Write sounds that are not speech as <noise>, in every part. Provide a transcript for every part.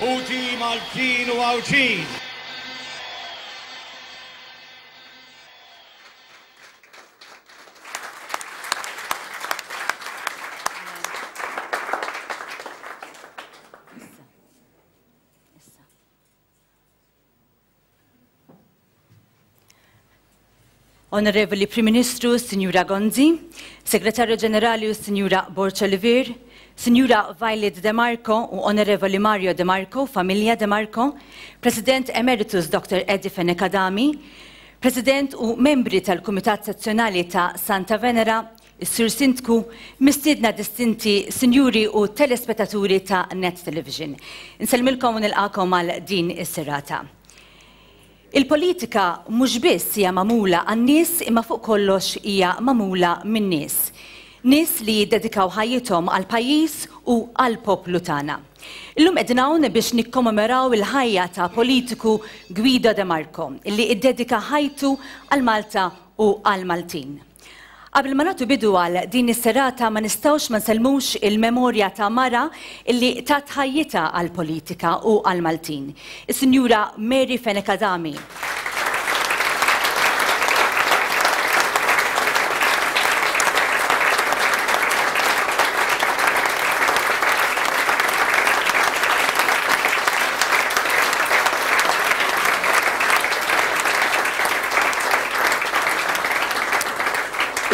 Uġi ġin u Awċin. Onorevoli Prim Ministru, Signora Gonzi, Segretarju Ġenerali Signora Sinjura Sinjura Violet De Marco u Onorevoli Mario De Marco, Familja De Marco, President Emeritus Dr. Eddie Fenekadami, President u membri tal-Kumitat Sezzjonali ta' Santa Venera, Sir Sintku, mistiedna distinti sinjuri u telespettaturi ta' Net Television. Nselmilkom u nil-għakom għal din is-serata. Il-politika mhux biss hija mamula għan-nies imma fuq kollox hija mamula min-nies. Nis li dedikaw ħajjithom għal pajis u għal poplu tagħna. Illum ednawn biex nikkomemoraw il-ħajja ta' politiku Guido De Marco, li iddedika ħajtu għal Malta u għal Maltin. Qabel ma bidu għal din is-serata ma nistgħux ma nsellmux il-memorja ta' mara illi ta' ħajjita għal politika u għal Maltin. Is-Sinjura Mary Fenekadami.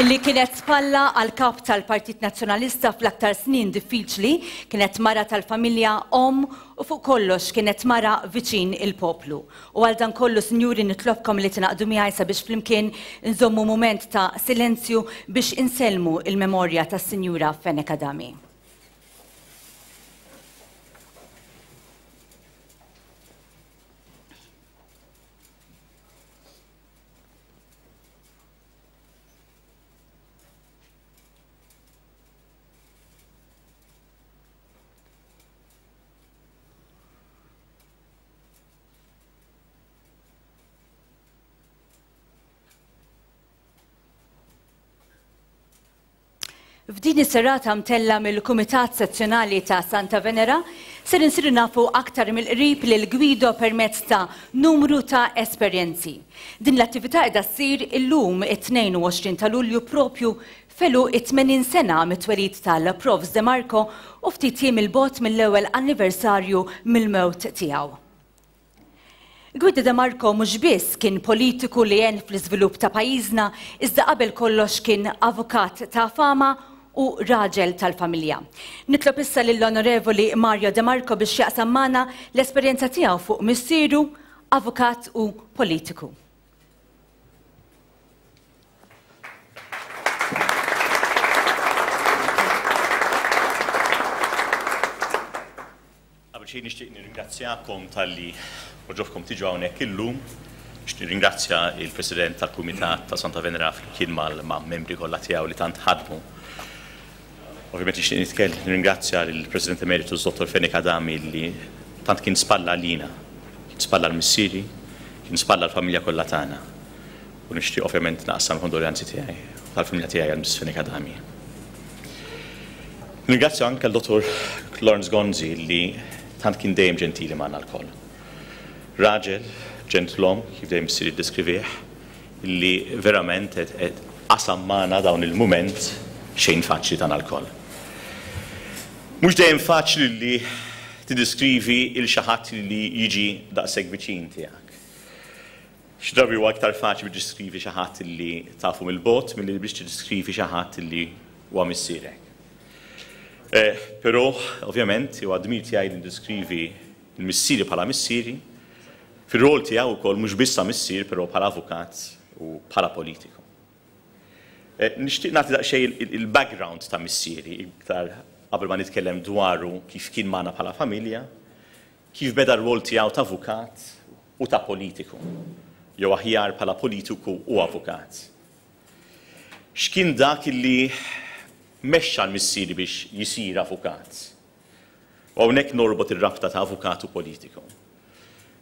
illi kienet spalla għal kap tal-Partit Nazzjonalista fl-aktar snin diffiċli, kienet mara tal-familja om u fuq kollox kienet mara viċin il-poplu. U għal dan kollu, sinjuri, nitlobkom li tinaqdu miħajsa biex flimkien nżommu moment ta' silenzju biex inselmu il-memorja ta' sinjura Feneka Dami. F'din is-serata mtella mill-Kumitat Sezzjonali ta' Santa Venera ser insiru nafu aktar mill-qrib lil Gwido permezz ta' numru ta' esperjenzi. Din l-attività qiegħda ssir illum it-22 ta' Lulju propju felu 80 sena mit-twelid tal provs De Marco u ftit il-bot mill-ewwel anniversarju mill-mewt tiegħu. Gwida De Marco mhux biss kien politiku li jen fl-iżvilupp ta' pajjiżna, iżda qabel kollox kien avukat ta' fama u raġel tal-familja. Nitlob issa lill-Onorevoli Mario De Marco biex jaqsam mana l-esperjenza tiegħu fuq missieru, avukat u politiku. Għabxie nishtiq nirringrazzjakom tal-li uġofkom tiġu għawnek illum. Ringrazzja il-President tal-Kumitat ta' Santa Venera fil-kien mal-membri kollha tiegħu li tant ħadmu Ovvijament nixtieq nitkellem nirringrazzja l president Emeritus Dr. Fenek Adami li tant kien spalla l lina, kien spalla l missiri kien spalla l-familja kollha tagħna. U ti ovvijament naqsam kondoljanzi tiegħi tal-familja tiegħi għal miss Fenek Adami. Nirringrazzja anke l-Dr. Lawrence Gonzi li tant kien dejjem ġentili ma' l-koll. Raġel, ġentlom, kif dejjem missieri deskriviħ, li verament qed qasam magħna dawn il-mument xejn faċli tan alkoll. Mux dejjem faċli li tidiskrivi il-xaħat li jiġi daqseg segwiċin tijak. X'drabi huwa aktar faċli biex tiskrivi xi ħadd li tafu mill-bot milli biex tiskrivi xi ħadd li huwa missierek. Eh, però ovvjament jew għadmir tiegħi ndiskrivi l-missieri bħala missieri, fir-rol tiegħu wkoll mhux biss missier però bħala avukat u bħala politiku. Eh, nixtieq nagħti daqsxejn il-background ta' missieri iktar qabel ma nitkellem dwaru kif kien magħna bħala familja, kif beda r-rol tiegħu ta' avukat u ta' politiku, jew aħjar bħala politiku u avukat. X'kien dak illi mexxa l-missieri biex jisir avukat. U hawnhekk norbot ir-rabta ta' avukat u politiku.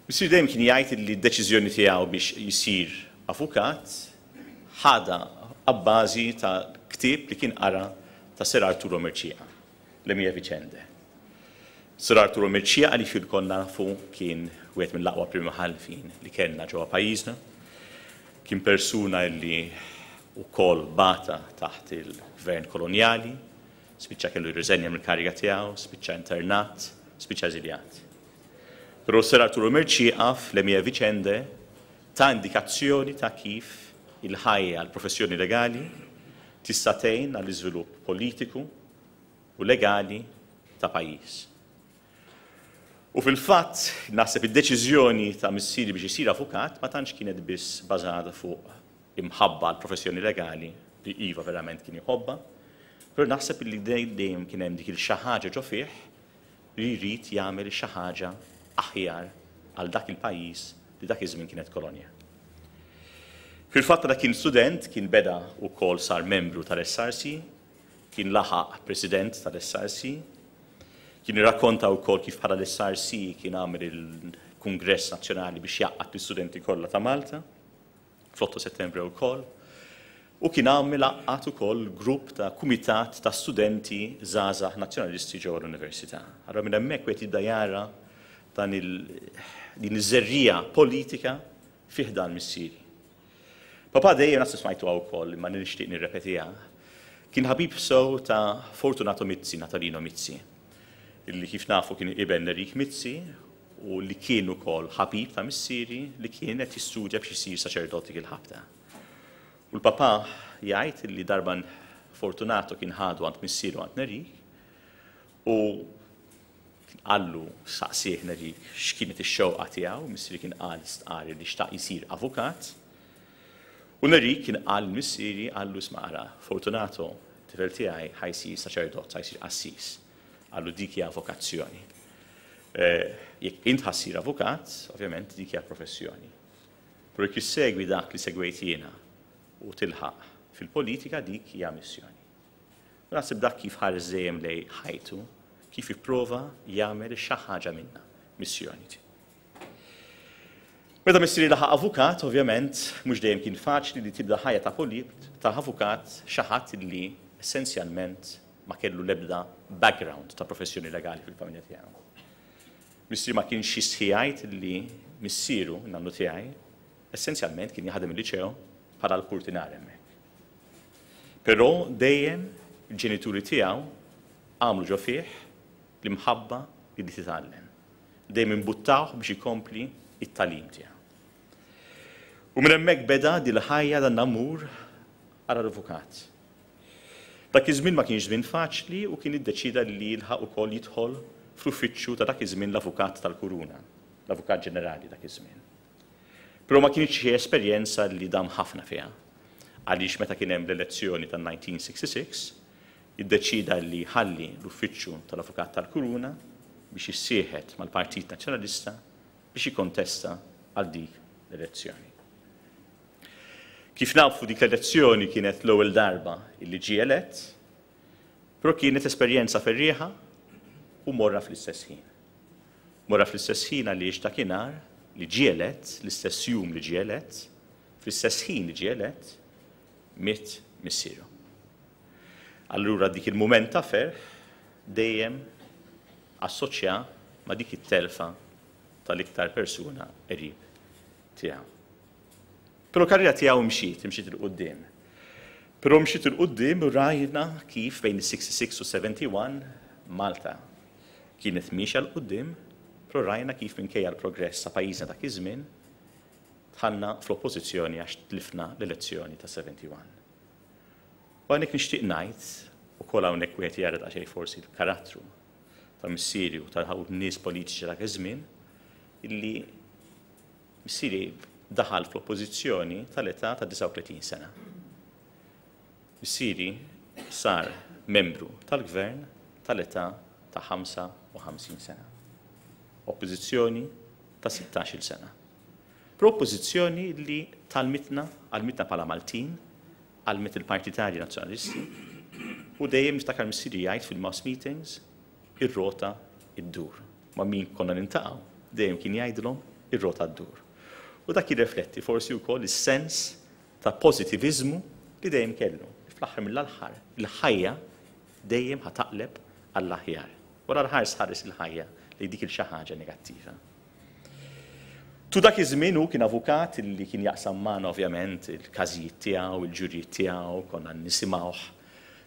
Missir dejjem kien jgħid li d-deċiżjoni tiegħu biex jisir avukat ħada abbażi ta' ktib li kien qara ta' Ser Arturo Merċija le mie vicende. Sir Arturo Mirċija għaliex il-kon nafu kien wieħed mill-aqwa primi ħalfin li kellna ġewwa pajjiżna. Kien persuna li wkoll bata taħt il-gvern kolonjali, spiċċa kellu jirriżenja mill-kariga tiegħu, spiċċa internat, spiċċa ziljat. Però Sir Arturo għaf le mie Vicende ta' indikazzjoni ta' kif il-ħajja għal professjoni legali tista' għall-iżvilupp politiku u legali ta' pajjiż. U fil-fatt, naħseb id-deċiżjoni ta' missieri biex isir avukat ma tantx kienet biss bazada fuq imħabba l-professjoni legali li iva verament kien jħobba, Per naħseb li dejjem kien hemm dik il xaħġa ħaġa ġo fih li jrid jagħmel xi ħaġa aħjar għal dak il-pajjiż li dak iż-żmien kienet kolonja. Fil-fatt dak kien student kien beda wkoll sar membru tal-SRC kien laħaq president tal-SRC, kien irrakkonta u kol kif bħala l-SRC kien għamil il-Kongress Nazjonali biex jaqqat l-studenti kollha ta' Malta, fl-8 settembru u kol, u kien għamil laqqat u kol grupp ta' kumitat ta' studenti zaza nazjonalisti ġo l-Università. Għarra minn hemmhekk id-dajara dan il zerrija politika fiħdan missiri. Papa dejjem nasa smajtu għaw kol, ma nirixtiq repetija kien ħabib sew ta' Fortunato Mizzi, Natalino Mizzi, li kif nafu kien iben Nerik Mizzi u li kien ukoll ħabib ta' missieri li kien qed jistudja biex isir saċerdoti kil ħabta U l-papa jgħid li darban Fortunato kien ħadu għand missieru għand Nerik u għallu saqsieħ Nerik x'kienet ix-xewqa tiegħu, Missiri kien qal istqari li xtaq jisir avukat U Mary kien għal missieri għallu smara Fortunato tifel tiegħi ħajsir saċerdot, ħajsir assis, għallu dik hija Jek eh, Jekk int ħassir avukat, ovvjament dik hija professjoni. Pro jekk segwi dak li segwejt jiena u tilħaq fil-politika dik hija missjoni. Nasib dak kif ħarżejjem lej ħajtu, kif jipprova jagħmel xi ħaġa minnha, missjoni Meta missieri laħa avukat, ovvjament, mhux dejjem kien faċli li tibda ħajja ta' polit ta' avukat xaħat li essenzjalment ma kellu lebda background ta' professjoni legali fil-familja tiegħu. Missieri ma kienx jisħijajt li missieru nannu tiegħi essenzjalment kien jaħdem il-liċeo bħala l-kurtinar hemmhekk. Però dejjem il-ġenituri tiegħu għamlu ġo fih li mħabba li titgħallem. Dejjem imbuttawh biex ikompli it-talim tiegħu. U minn hemmhekk beda di l-ħajja dan namur għal avukat. Dak iż-żmien ma kienx żmien faċli u kien iddeċida li jilħaq ukoll jidħol fl-uffiċċju ta' dak iż-żmien l-avukat tal-Kuruna, l-avukat ġenerali dak iż-żmien. Però ma kienx xi esperjenza li dam ħafna fiha. Għaliex meta kien hemm l-elezzjoni ta' 1966 iddeċida li ħalli l-uffiċċju tal-avukat tal-Kuruna biex jissieħed mal-Partit Nazzjonalista biex jikontesta għal dik l-elezzjoni. Kif nafu dik l-elezzjoni kienet l-ewwel darba illi ġie elett, però kienet esperjenza ferrieħa u morra fl-istess ħin. Morra fl-istess ħin għaliex ta' kienar li ġie elett, l-istess jum li ġie elett, fl-istess ħin li ġie elett, mit missieru. Allura dik il-moment ta' fer dejjem assoċja ma' dik it-telfa tal-iktar persuna qrib tiegħu. Pero karriera tijaw mxiet, mxiet il-qoddim. Pero mxiet il-qoddim rajna kif bejn 66 u 71 Malta kienet miexa l-qoddim, pero rajna kif minkejja l-progress sa' pajjiżna ta' kizmin, żmien tħanna fl-oppożizzjoni għax tlifna l-elezzjoni ta' 71. U għanek nixtieq ngħid ukoll hawnhekk wieħed jared għaxej forsi l-karattru ta' missiri u tal n nies politiċi ta' kizmin, żmien illi missiri daħal fl-oppożizzjoni tal-età ta' 39 sena. Siri sar membru tal-gvern tal-età ta' 55 sena. Oppożizzjoni ta' 16 sena. Propozizjoni li tal-mitna, għal-mitna pala Maltin, għal-mit il-Partitari Nazjonalisti, u dejjem mis-siri jgħid fil-mass meetings, ir-rota id-dur. Ma min konna nintaqaw, dejjem kien jgħidlhom ir-rota id-dur. U dak jirrefletti forsi wkoll is-sens ta' pożittiviżmu li dejjem kellu. Fl-aħħar mill-aħħar, il-ħajja dejjem ħataqleb għall-aħjar. Wara l-ħares ħares il-ħajja li dik il-xi ħaġa negattiva. Tu dak iż-żmien hu kien avukat li kien jaqsam magħna ovvjament il-każijiet tiegħu, il-ġurijiet tiegħu, konna nisimgħuh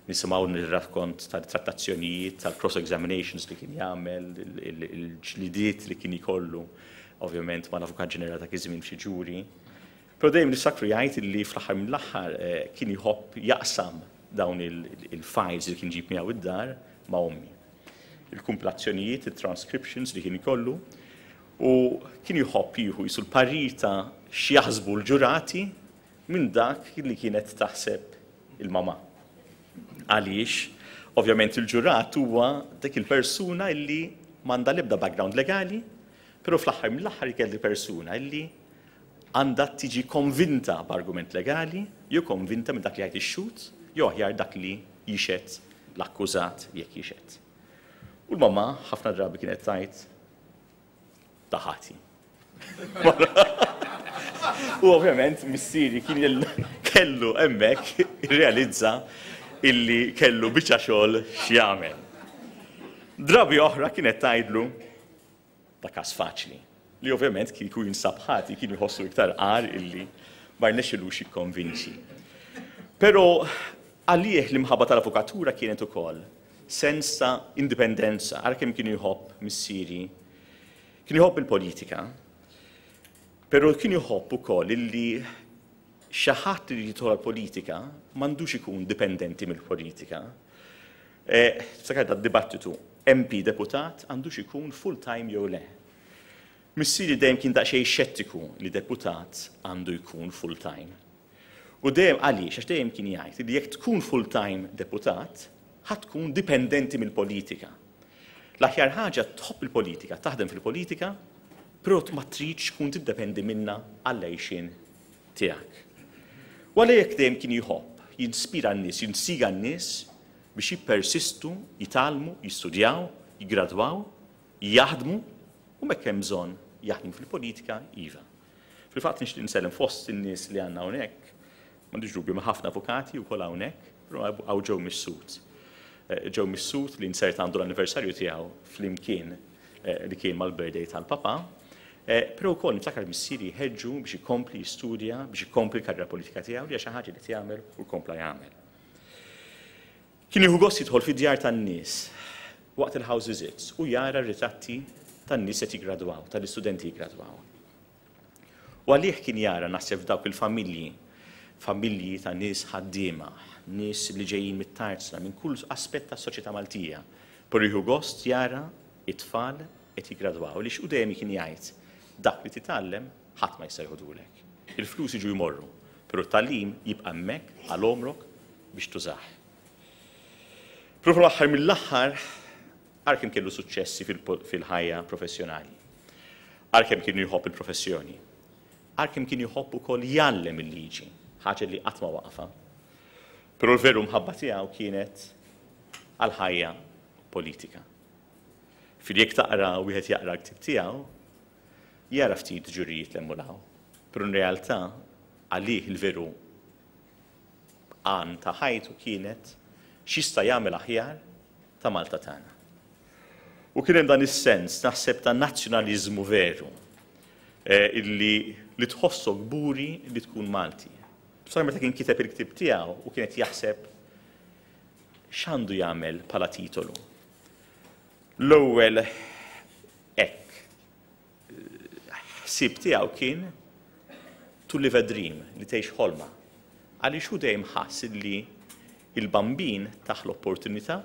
nisimgħu nir-rakkont tal-trattazzjonijiet, tal-cross examinations li kien jagħmel, il-ġlidiet li kien jkollu ovvjament ma l-avukat ġenerali ta' kizmin f'xi ġuri. Pero dejjem nissakru jgħid li fl-aħħar mill-aħħar eh, kien jħobb jaqsam dawn il-files li kien ġib miegħu id-dar ma' ommi. Il-kumplazzjonijiet, il-transcriptions li kien ikollu, u kien jħobb jieħu l parita x'jaħsbu l-ġurati minn dak li kienet taħseb il-mama. Għaliex, ovvjament il-ġurat huwa dik il-persuna illi manda l-ebda background legali, Pero fl-axħar mill-axħar jkelli persuna illi għandha tiġi konvinta b'argument legali, jew konvinta minn dak li għajt ix-xut, jew aħjar dak li jixet l-akkużat jekk jixet. U l-mamma ħafna drabi kienet tajt taħati. <laughs> U ovvjament missieri kien kellu emmek realizza illi kellu biċa xogħol xjamen. Drabi oħra kienet tajdlu ta' kas faċli. Li ovvjament kiku jinsabħati kienu jħossu iktar għar illi barnex il-lux konvinċi. Pero għalieħ l-imħabba tal-avukatura kienet ukoll sens indipendenza indipendenza, għarkem kien jħobb missieri, kien jħobb il-politika, pero kien jħobb ukoll illi xaħat li jitħol politika mandux ikun dipendenti mill-politika. Eh, Sakajta dibattitu MP deputat għandux ikun full-time jew le. Missiri dejjem kien daqsxejn xettiku li deputat għandu jkun full-time. U dejjem għaliex għax dejjem kien jgħid li jekk tkun full-time deputat, ħad tkun dipendenti mill-politika. L-aħjar ħaġa tħobb il-politika, taħdem fil-politika, prot ma triċ kun tiddependi minna għall tiegħek. Wala jekk dejjem kien jħobb, jinspira n-nies, jinsiga n-nies, biex jippersistu, jitalmu, jistudjaw, jigradwaw, jahdmu u mekk hemm bżonn jaħdmu fil-politika iva. Fil-fatt nixtieq insellem fost in-nies li għandna hawnhekk, m'għandix dubju ma' ħafna avukati wkoll hawnhekk, però għaw ġew mis-sud. Eh, ġew mis li nsert għandu l-anniversarju tiegħu flimkien eh, li kien mal-birthday tal-papa, eh, Pero kol niftakar missiri ħeġġu biex ikompli jistudja, biex ikompli karriera politika tiegħu li għaxa ħaġa li tiegħmel u kompla jagħmel. Kien jieħu gost jidħol fi djar tan-nies waqt il-house visits u jara ritratti tan-nies qed jigradwaw, tal-istudenti jigradwaw. U għalih kien jara naħseb dawk il-familji, familji tan nies ħaddiema, nies li ġejjin mit tarzna minn kull aspett tas-soċjetà Maltija. Per jieħu gost jara it-tfal qed jigradwaw li x'u kien jgħid dak li titgħallem ħadd ma jserħudulek. Il-flus jiġu jmorru, pero t tallim jibqa' mmek għal omrok biex tużaħ. Profu l-axħar mill-axħar, għarkem kellu successi fil-ħajja professjonali. Għarkem kienu jħobb il-professjoni. Għarkem kienu jħobb u kol jallem il-liġi, ħaġa li għatma waqfa. Pero l-veru mħabba tiegħu kienet għal-ħajja politika. Fil-jek taqra u jħet jaqra ktib tiegħu, jara ftit ġurijiet l-emmulaw. Pero n-realtà għalih il-veru għan ta' ħajtu kienet xista jagħmel aħjar ta' Malta tagħna. U kien hemm dan is-sens naħseb ta' nazzjonaliżmu veru eh, illi li tħossu gburi li tkun Malti. ma meta kien kiteb il-ktib tiegħu u kienet jaħseb x'għandu jagħmel bħala titolu. L-ewwel hekk ħsib tiegħu kien to live a dream li tgħix ħolma. Għaliex hu dejjem ħass li il-bambin taħ l-opportunità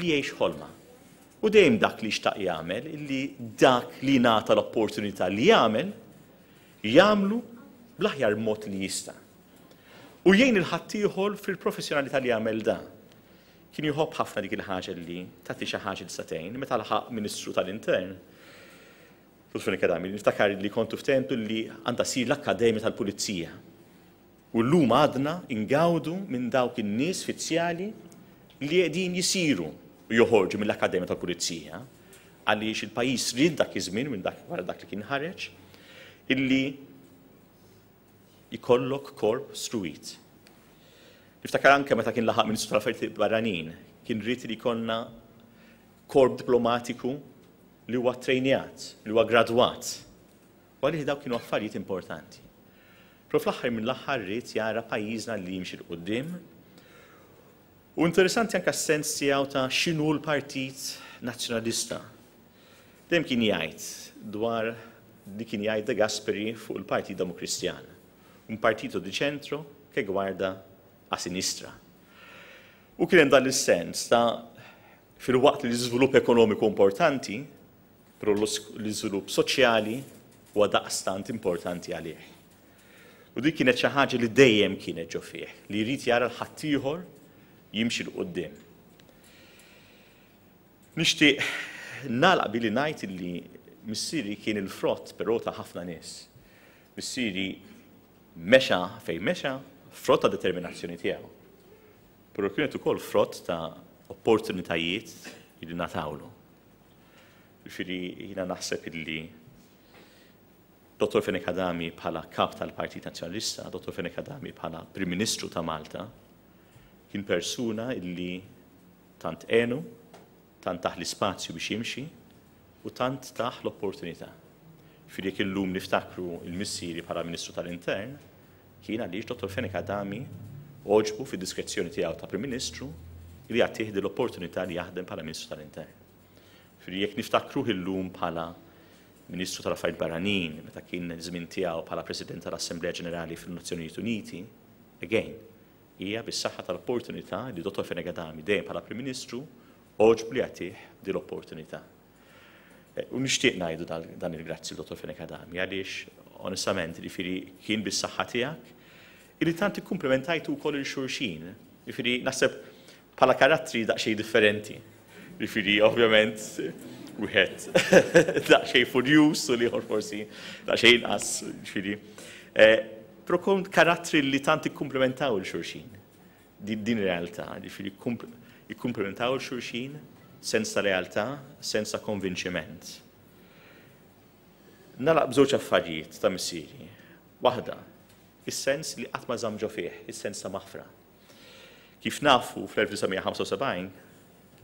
li jiex ħolma. U dejjem dak li xtaq jagħmel, li dak li nata l-opportunità li jagħmel, jagħmlu bl-aħjar mod li jista'. U jgħin il-ħattijħol fil-professjonalità li jagħmel da. Kien jħobb ħafna dik il-ħaġa li tagħti xi ħaġa l satejn meta l Ministru tal-Intern. Tul fil niftakar li kontu f'tempu li għandha sir l-Akkademja tal-Pulizija U l-lum għadna ingawdu minn dawk in-nies fizzjali li qegħdin jisiru u joħorġu mill-Akkademja tal-Pulizija għaliex il-pajis rid dak iż-żmien minn dak wara dak li kien ħareġ illi jikollok korp struit. Niftakar anke meta kien laħaq minn tal-Affarijiet Barranin kien rrit li konna korp diplomatiku li huwa trejnijat, li huwa gradwat. Għaliex dawk kienu affarijiet importanti prof fl-axħar minn l-axħar rrit jara pajjiżna li jimxi l-qoddim. U interessanti anka sens tiegħu ta' x'inhu l-Partit Nazzjonalista. Dem kien jgħid dwar di kien jgħid De Gasperi fuq il-Partit Demokristjan. Un partito di ċentru ke gwarda a sinistra. U kien dan l sens ta' fil-waqt li l-iżvilupp ekonomiku importanti, pro l-iżvilupp soċjali huwa daqstant importanti għalih. U dik kienet xi ħaġa li dejjem kienet ġo fih, li jrid jara l-ħaddieħor jimxi l-qoddim. Nixtieq nalaq billi najt li missiri kien il-frott però ta' ħafna nies. Missieri mexa fej mexa frott ta' determinazzjoni tiegħu. Però kienet ukoll frott ta' opportunitajiet li natawlu. Ġifieri jina naħseb illi Dr. Fenek Adami bħala kap tal-Partit Nazjonalista, Dr. Fenek Adami bħala Prim Ministru ta' Malta, kien persuna illi tant enu, tant taħ l-spazju biex jimxi u tant taħ l-opportunità. Firjek illum niftakru il-missieri bħala Ministru tal-Intern, kien għaliex Dr. Fenek Adami oġbu fid diskrezzjoni tiegħu ta' Prim Ministru li għattihdi l-opportunità li jaħdem bħala Ministru tal-Intern. jek niftakru illum bħala Ministru tal-Affarijiet Barranin, meta kien żmien tiegħu bħala President tal-Assembleja Ġenerali fin-Nazzjonijiet Uniti, again, hija bis-saħħa tal-opportunità li Dottor Fenegadami dejjem bħala Prim Ministru oġb li għatih din l-opportunità. Eh, u nixtieq ngħidu dan il-grazzi l-Dottor Fenegadami għaliex onestament jiġifieri kien bis-saħħa tiegħek illi tant ikkumplementajtu wkoll il-xurxin. Jiġifieri naħseb bħala karattri daqsxejn differenti. Jiġifieri ovvjament wieħed daqsxejn furjus u liħor forsi daqsxejn inqas xiri. Eh, Prokon karattri li tant ikkumplementaw il-xurxin. Din realtà, ġifieri ikkumplementaw il-xurxin senza realtà, senza konvinċiment. Nalaq bżoċ affarijiet ta' missiri. Waħda, il sens li għatma zamġo żamġo fih, is-sens ta' maħfra. Kif nafu fl-1975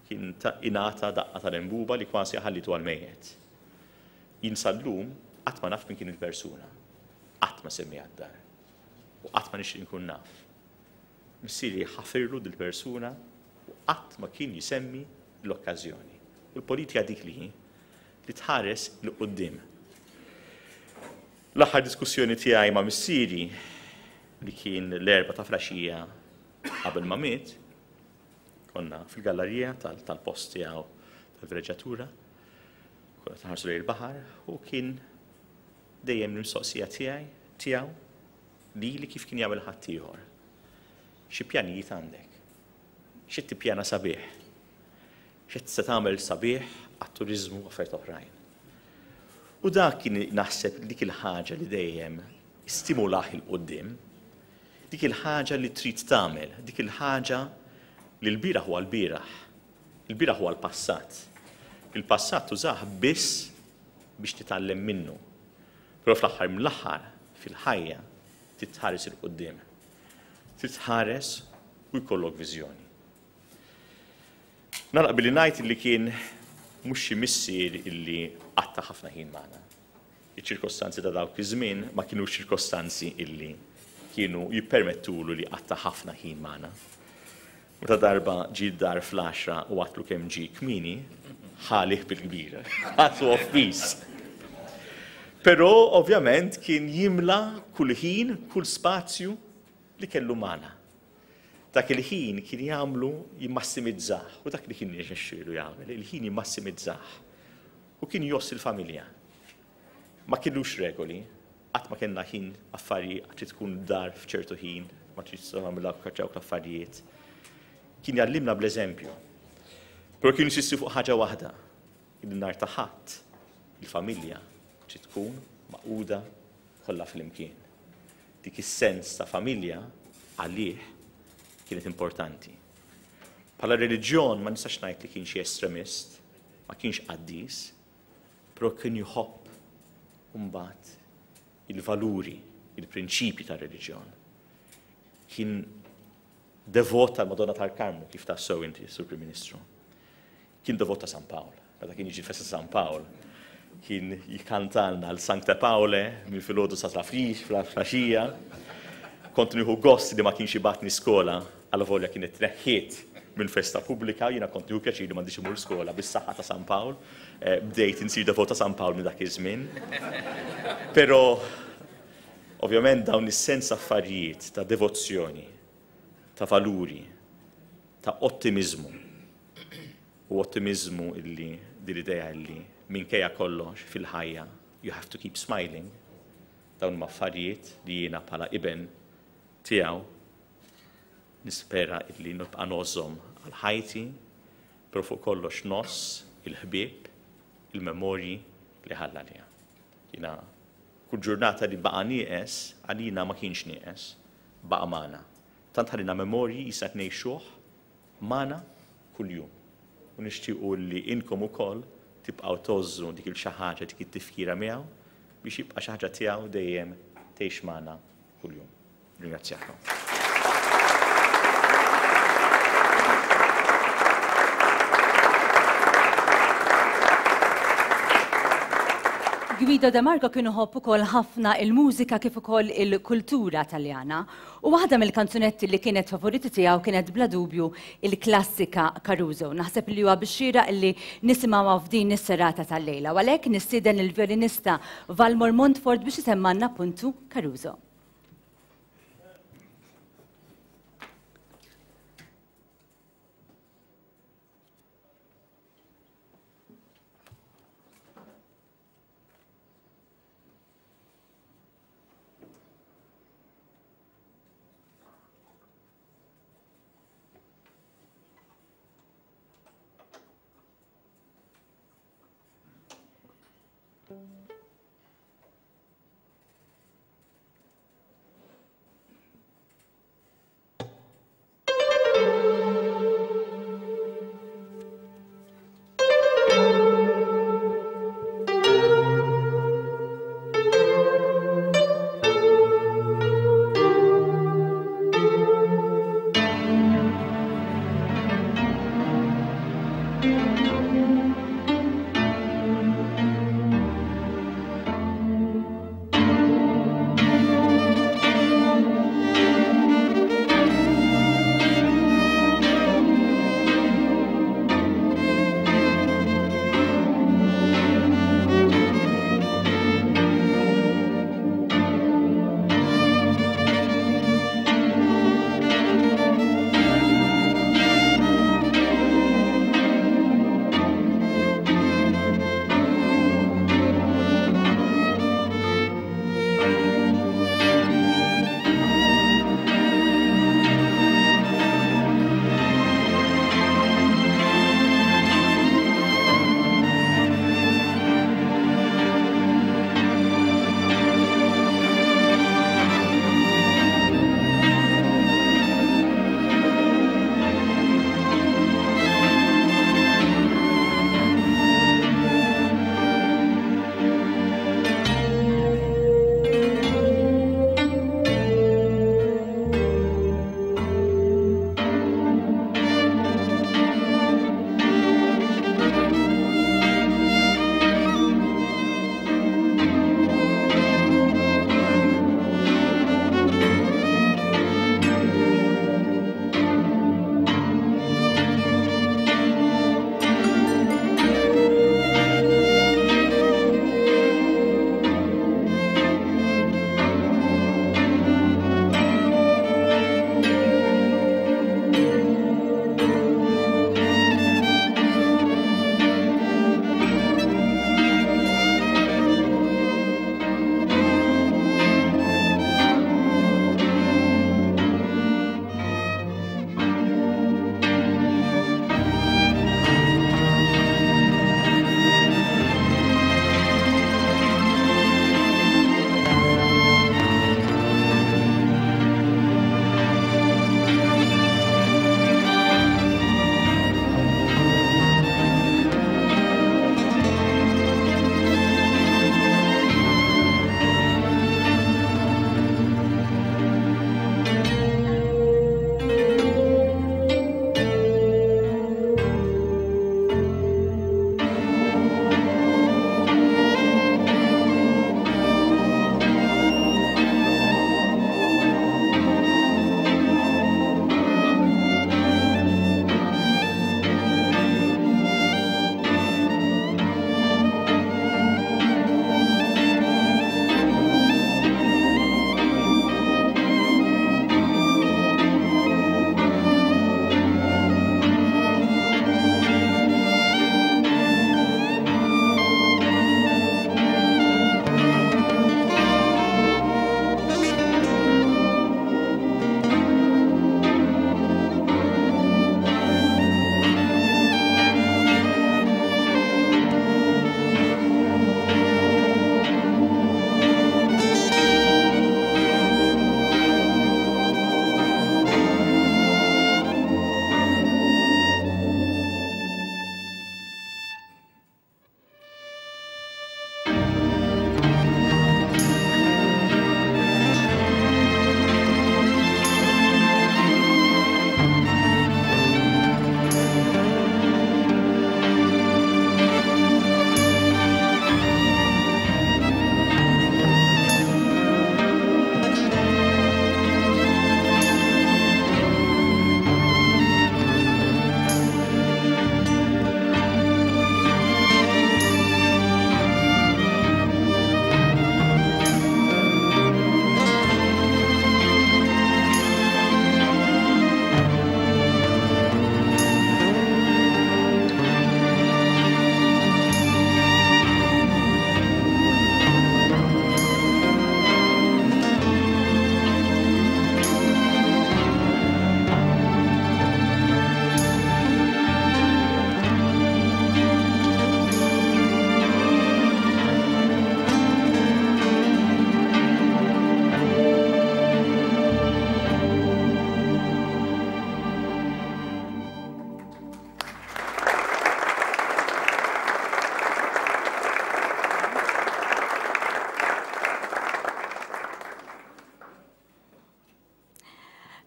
kien inata daqqa tal-imbuba li kważi ħallitu għal-mejjet. Jinsallum, għatma naf minn kien il-persuna, għatma semmi għaddar, u għatma nix nkun naf. Missili ħafirlu dil-persuna u għatma kien jisemmi l-okkazjoni. U l-politika dik li li tħares l-qoddim. L-aħħar diskussjoni tiegħi ma' missieri li kien l-erba ta' flasġija qabel ma' mit, konna fil-gallerija tal-post tiegħu tal-vreġatura, kuna tħarsu li l baħar u kien dejjem l insoqsija tiegħi li li kif kien jagħmel ħadd ieħor. Xi pjanijiet għandek? Xi tippjana sabiħ? Xi t tagħmel sabiħ għat-turiżmu affarijiet oħrajn. U dak kien naħseb dik il-ħaġa li dejjem stimulaħ il-qoddim, dik il-ħaġa li trid tagħmel, dik il-ħaġa li l-biraħ huwa l bira L-bira huwa l-passat. Il-passat tużaħ biss biex titgħallem minnu. Però fl-aħħar mill fil-ħajja titħares il qudiem Titħares u jkollok viżjoni. Nara billi ngħid li kien mhux missir missier illi għatta ħafna ħin maħna. Iċ-ċirkostanzi ta' dawk iż-żmien ma kienu ċirkostanzi illi kienu jippermettulu li għatta ħafna ħin maħna. U ta' darba ġid dar flasha u għatlu kem ġi kmini, ħalih bil-kbira, <laughs> għatlu of peace. Pero ovvjament kien jimla kull ħin, kull spazju li kellu mana. Dak il-ħin kien jagħmlu jimmassimizzah, u dak li kien jixxielu jagħmel, il-ħin jimmassimizzah. U kien joss il-familja. Ma kienux regoli, qatt ma kellna ħin affarijiet, għatri tkun dar f'ċertu ħin, ma trid tagħmilha kaċċaw l-affarijiet kien jallimna bl-eżempju. Pero kienu xissi fuq ħaġa waħda, id dinar taħat, il-familja, ċi tkun maquda kollha fl-imkien. Dik is-sens ta' familja għalih kienet importanti. Pala reliġjon ma nistax ngħid li kien xi estremist, ma kienx qaddis, però kien jħobb mbagħad il-valuri, il-prinċipji ta' reliġjon. Kien devota tal-Madonna tal-Karmu, kif ta' sew inti, Sur Prim Ministru. Kien devota San Pawl, meta kien jiġi festa San Pawl. Kien jikantalna għal Sankta Pawle, minn filodu sa' trafix, fl flaxija. Kont nieħu gost li ma kienx jibatni skola, għal volja kien it minn festa pubblika, jina kont nieħu pjaċir li m'għandix mur skola bis-saħħa ta' San Pawl. Eh, bdejt insir devota San Pawl minn dak iż-żmien. Però ovvjament dawn is-sens affarijiet ta' devozzjoni ta' valuri, ta' ottimizmu. U ottimizmu illi dil-ideja illi minkejja kollox fil-ħajja, you have to keep smiling, dawn maffarijiet li jiena pala iben tijaw nispera illi nubqa nozzom għal ħajti, profu kollox nos, il-ħbib, il-memorji li ħalla li. Jina, kull ġurnata li baqa nieqes, għalina ma kienx nieqes, baqa mana tant ħarina memorji jisat nejxuħ mana kull-jum. U li inkom u koll tibqaw tozzu dik il-xaħġa dik il-tifkira miegħu biex jibqa xaħġa tiegħu dejjem tgħix mana kull Ringrazzjakom. Gvido De Marco kienu u ukoll ħafna il-mużika kif ukoll il-kultura taljana. U waħda mill-kanzunetti li kienet favoriti tiegħu kienet bla dubju il-klassika Caruso. Naħseb li huwa bixxira li nisimgħu f'din is-serata tal-lejla. Għalhekk nissieden il-violinista Valmor Montford biex isemmanna puntu Caruso. Thank you.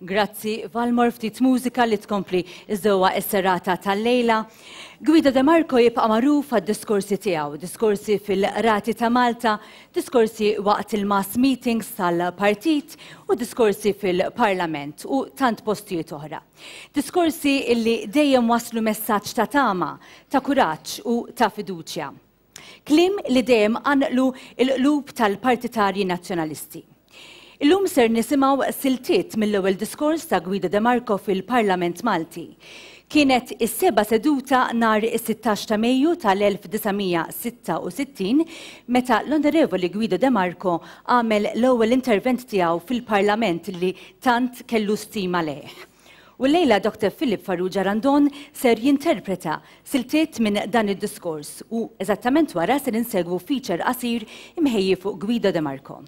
Grazzi, Valmor ftit mużika li tkompli iż-żewwa s-serata tal-lejla. Gwida De Marco jibqa' magħruf għad-diskorsi tiegħu, diskorsi fil-rati ta' Malta, diskorsi waqt il-mass meetings tal-partit u diskorsi fil-parlament u tant postijiet oħra. Diskorsi illi dejjem waslu messaġġ ta' tama, ta' kuraġġ u ta' fiduċja. Klim li dejjem anqlu il-qlub tal-partitarji nazzjonalisti. Illum ser nisimaw siltiet mill-ewwel diskors ta' Gwida De Marco fil-Parlament Malti. Kienet is-seba seduta nar is-16 ta' Mejju tal-1966 meta l-Onorevoli Guido De Marco għamel l-ewwel intervent tiegħu fil-Parlament li tant kellu stima leħ. U lejla Dr. Filip Farrugia Randon ser jinterpreta siltiet minn dan id-diskors u eżattament wara ser insegwu feature qasir imħejji fuq Guido De Marco.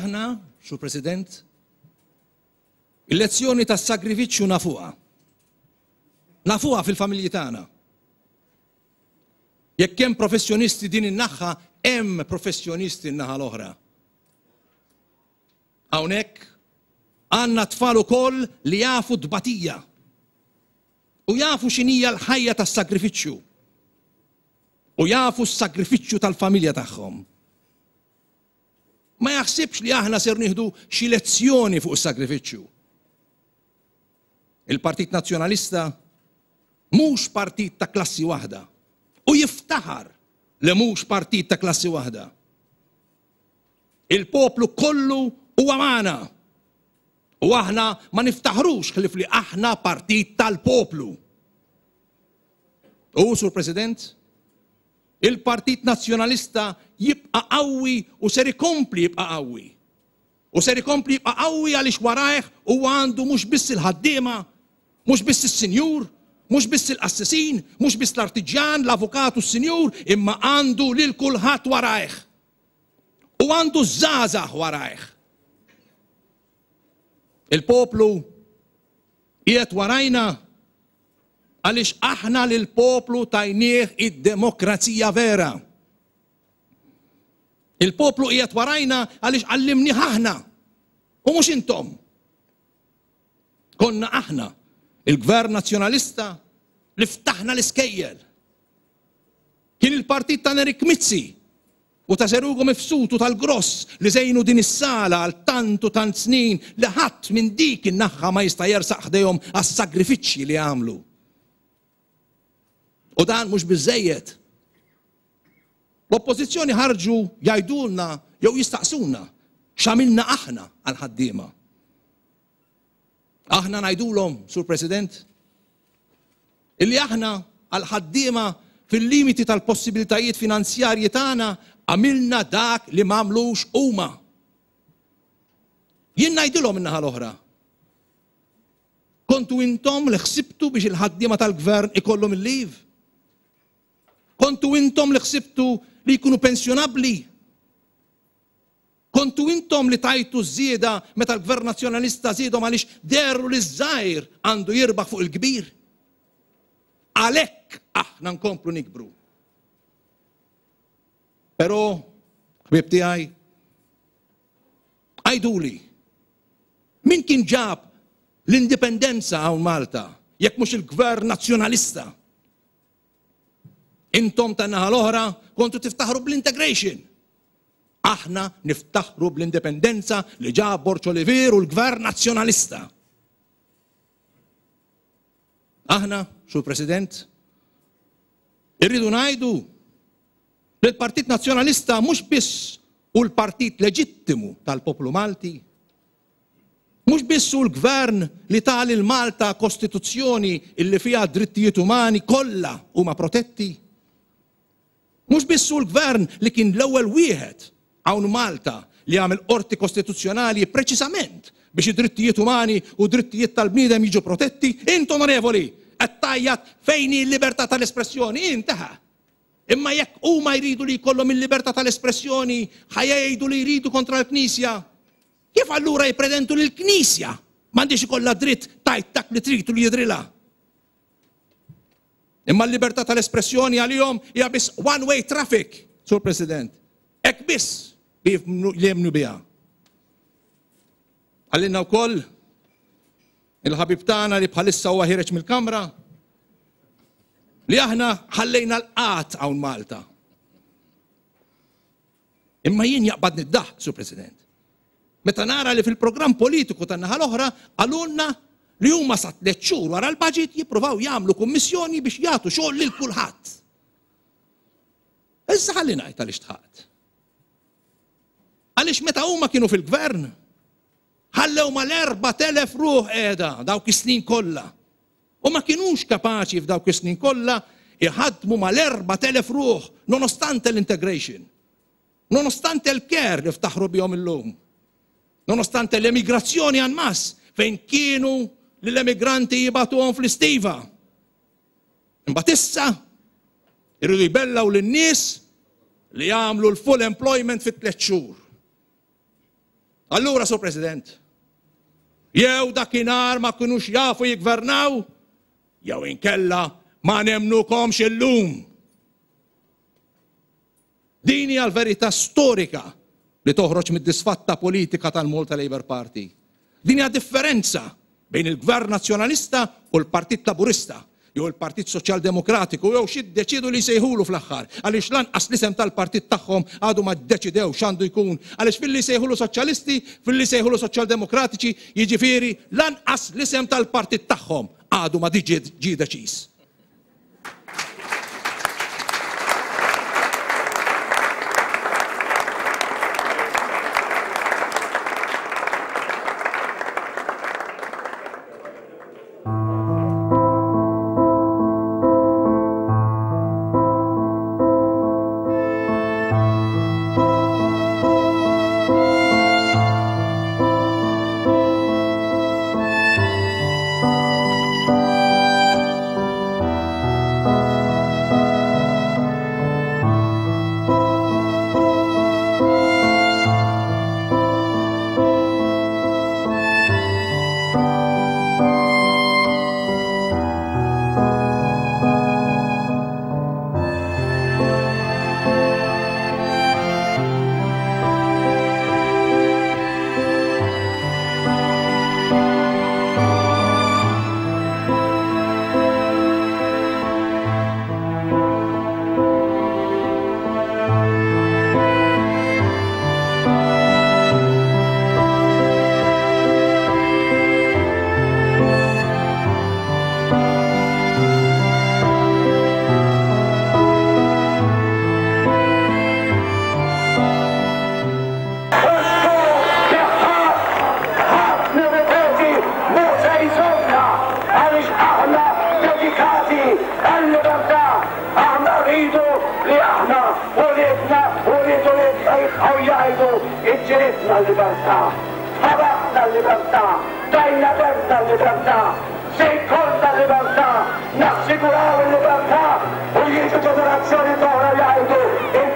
aħna, xu President, il-lezzjoni tas sagrifiċċju nafuqa. Nafuqa fil-familji tagħna. Jekk hemm professjonisti din in-naħħa, hemm professjonisti n-naħa l-oħra. Hawnhekk għandna tfal ukoll li jafu dbatija u jafu x'inhija l-ħajja tas-sagrifiċċju u jafu s-sagrifiċċju tal-familja tagħhom ma jaħsibx li aħna ser nieħdu xi lezzjoni fuq is-sakrifiċċju. Il-Partit Nazzjonalista mhux partit ta' klassi waħda u jiftaħar li mhux partit ta' klassi waħda. Il-poplu kollu huwa magħna. U aħna ma niftaħrux ħlif li aħna partit tal-poplu. U, Sur President, il-Partit Nazzjonalista jibqa' qawwi u ser ikompli jibqa' qawwi. U ser ikompli jibqa' qawwi għaliex warajh u għandu mhux biss il-ħaddiema, mhux biss is-Sinjur, mhux biss il-qassisin, mhux biss l-artiġjan, l-avukat s-Sinjur, imma għandu lil kulħadd warajh. U għandu żgħażagħ warajh. Il-poplu qiegħed warajna Għalix aħna l poplu tajnieħ id-demokrazija vera. Il-poplu qiegħed warajna għalix għallimni aħna. U mhux intom. Konna aħna il-gvern nazjonalista li ftaħna l-iskejjel. Kien il-partit ta' Nerik Mizzi u ta' Serugo Mifsutu tal-Gross li zejnu din is-sala għal tantu tant snin li ħadd minn dik in-naħħa ma jista' jersaq ħdejhom għas-sagrifiċċji li għamlu. U dan mhux biżejjed. L-oppożizzjoni ħarġu jgħidulna jew jistaqsuna x'amilna aħna għal ħaddiema. Aħna ngħidulhom, Sur President, illi aħna għal ħaddiema fil-limiti tal-possibilitajiet finanzjarji tagħna għamilna dak li mamlux huma. Jien ngħidulhom min-naħa l-oħra. Kontu intom li ħsibtu biex il-ħaddiema tal-gvern ikollhom il-liv? Kontu intom li ħsibtu li jkunu pensjonabli. Kontu intom li tajtu żieda meta l-gvern nazjonalista żiedhom għaliex derru li żgħir għandu jirbaħ fuq il-kbir. Għalhekk aħna nkomplu nikbru. Però ħbib tiegħi għajduli min kien ġab l-indipendenza għawn Malta jekk mhux il-gvern nazzjonalista. Intom ta' naħal oħra kontu tiftaħru bl-integration. Aħna niftaħru bl-indipendenza li ġa Borċo Livir u l-Gvern Nazjonalista. Aħna, xu President, irridu najdu li l-Partit Nazjonalista mux biss u l-partit leġittimu tal-poplu Malti, mux biss u l-gvern li tal il-Malta kostituzzjoni illi fija drittijiet umani kolla huma protetti, Mux bissu l-gvern li kien l-ewel wieħed għawn Malta li għamil orti kostituzzjonali preċisament biex id-drittijiet umani u drittijiet tal-bniedem jiġu protetti, int onorevoli, għattajjat fejni l-libertà tal-espressjoni, intaħa. Imma jekk u ma jridu li jkollhom il-libertà tal-espressjoni, jgħidu li jridu kontra l-Knisja, kif allura jipredentu l-Knisja? Mandiġi kolla dritt tajt dak li tritu li jidrila. Imma l-libertà tal-espressjoni għal-jom hija biss one-way traffic, Sur President. Ek biss li jemnu biha. Għallinna wkoll il-ħabib tana li bħalissa u għahireċ mill-kamra li aħna ħallejna l-qat hawn Malta. Imma jien jaqbad niddaħ, Sur President. Meta nara li fil-programm politiku tan-naħa oħra għalunna li huma sa tliet xhur wara l baġit jippruvaw jagħmlu kummissjoni biex jagħtu xogħol lil kulħadd. Issa ħalli ngħid għaliex tħaqt. Għaliex meta huma kienu fil-gvern, ħallew mal-4000 ruħ qiegħda dawk is-snin kollha. U ma kienux kapaċi f'dawk is-snin kollha iħadmu mal-4000 ruħ nonostante l-integration, nonostante l-ker li ftaħru bihom illum, nonostante l-emigrazzjoni għan mas fejn kienu l-emigranti jibatuhom fl-istiva. m'batissa irridu irridu u lin-nies li għamlu l-full employment fit tliet xhur. Allura, Sur President, jew dakinhar ma kunux jafu jikvernaw, jew inkella ma nemnu il illum. Dini għal verità storika li toħroġ mid-disfatta politika tal multa Labour Party. Dini għal differenza bejn il-Gvern Nazjonalista u l-Partit Taburista jew il-Partit Soċjaldemokratiku jew xi ddeċidu li sejħulu fl-aħħar għaliex lanqas l-isem tal-partit tagħhom għadu ma ddeċidew x'għandu jkun għaliex fil-li jsejħulu soċjalisti, fil-li jsejħulu soċjaldemokratiċi, jiġifieri lanqas l-isem tal-partit tagħhom għadu ma diġi deċiż. es la libertad? Jamás la libertad, la libertad, sei la libertà, l'assicurare libertà, politico dell'azione tornaiato e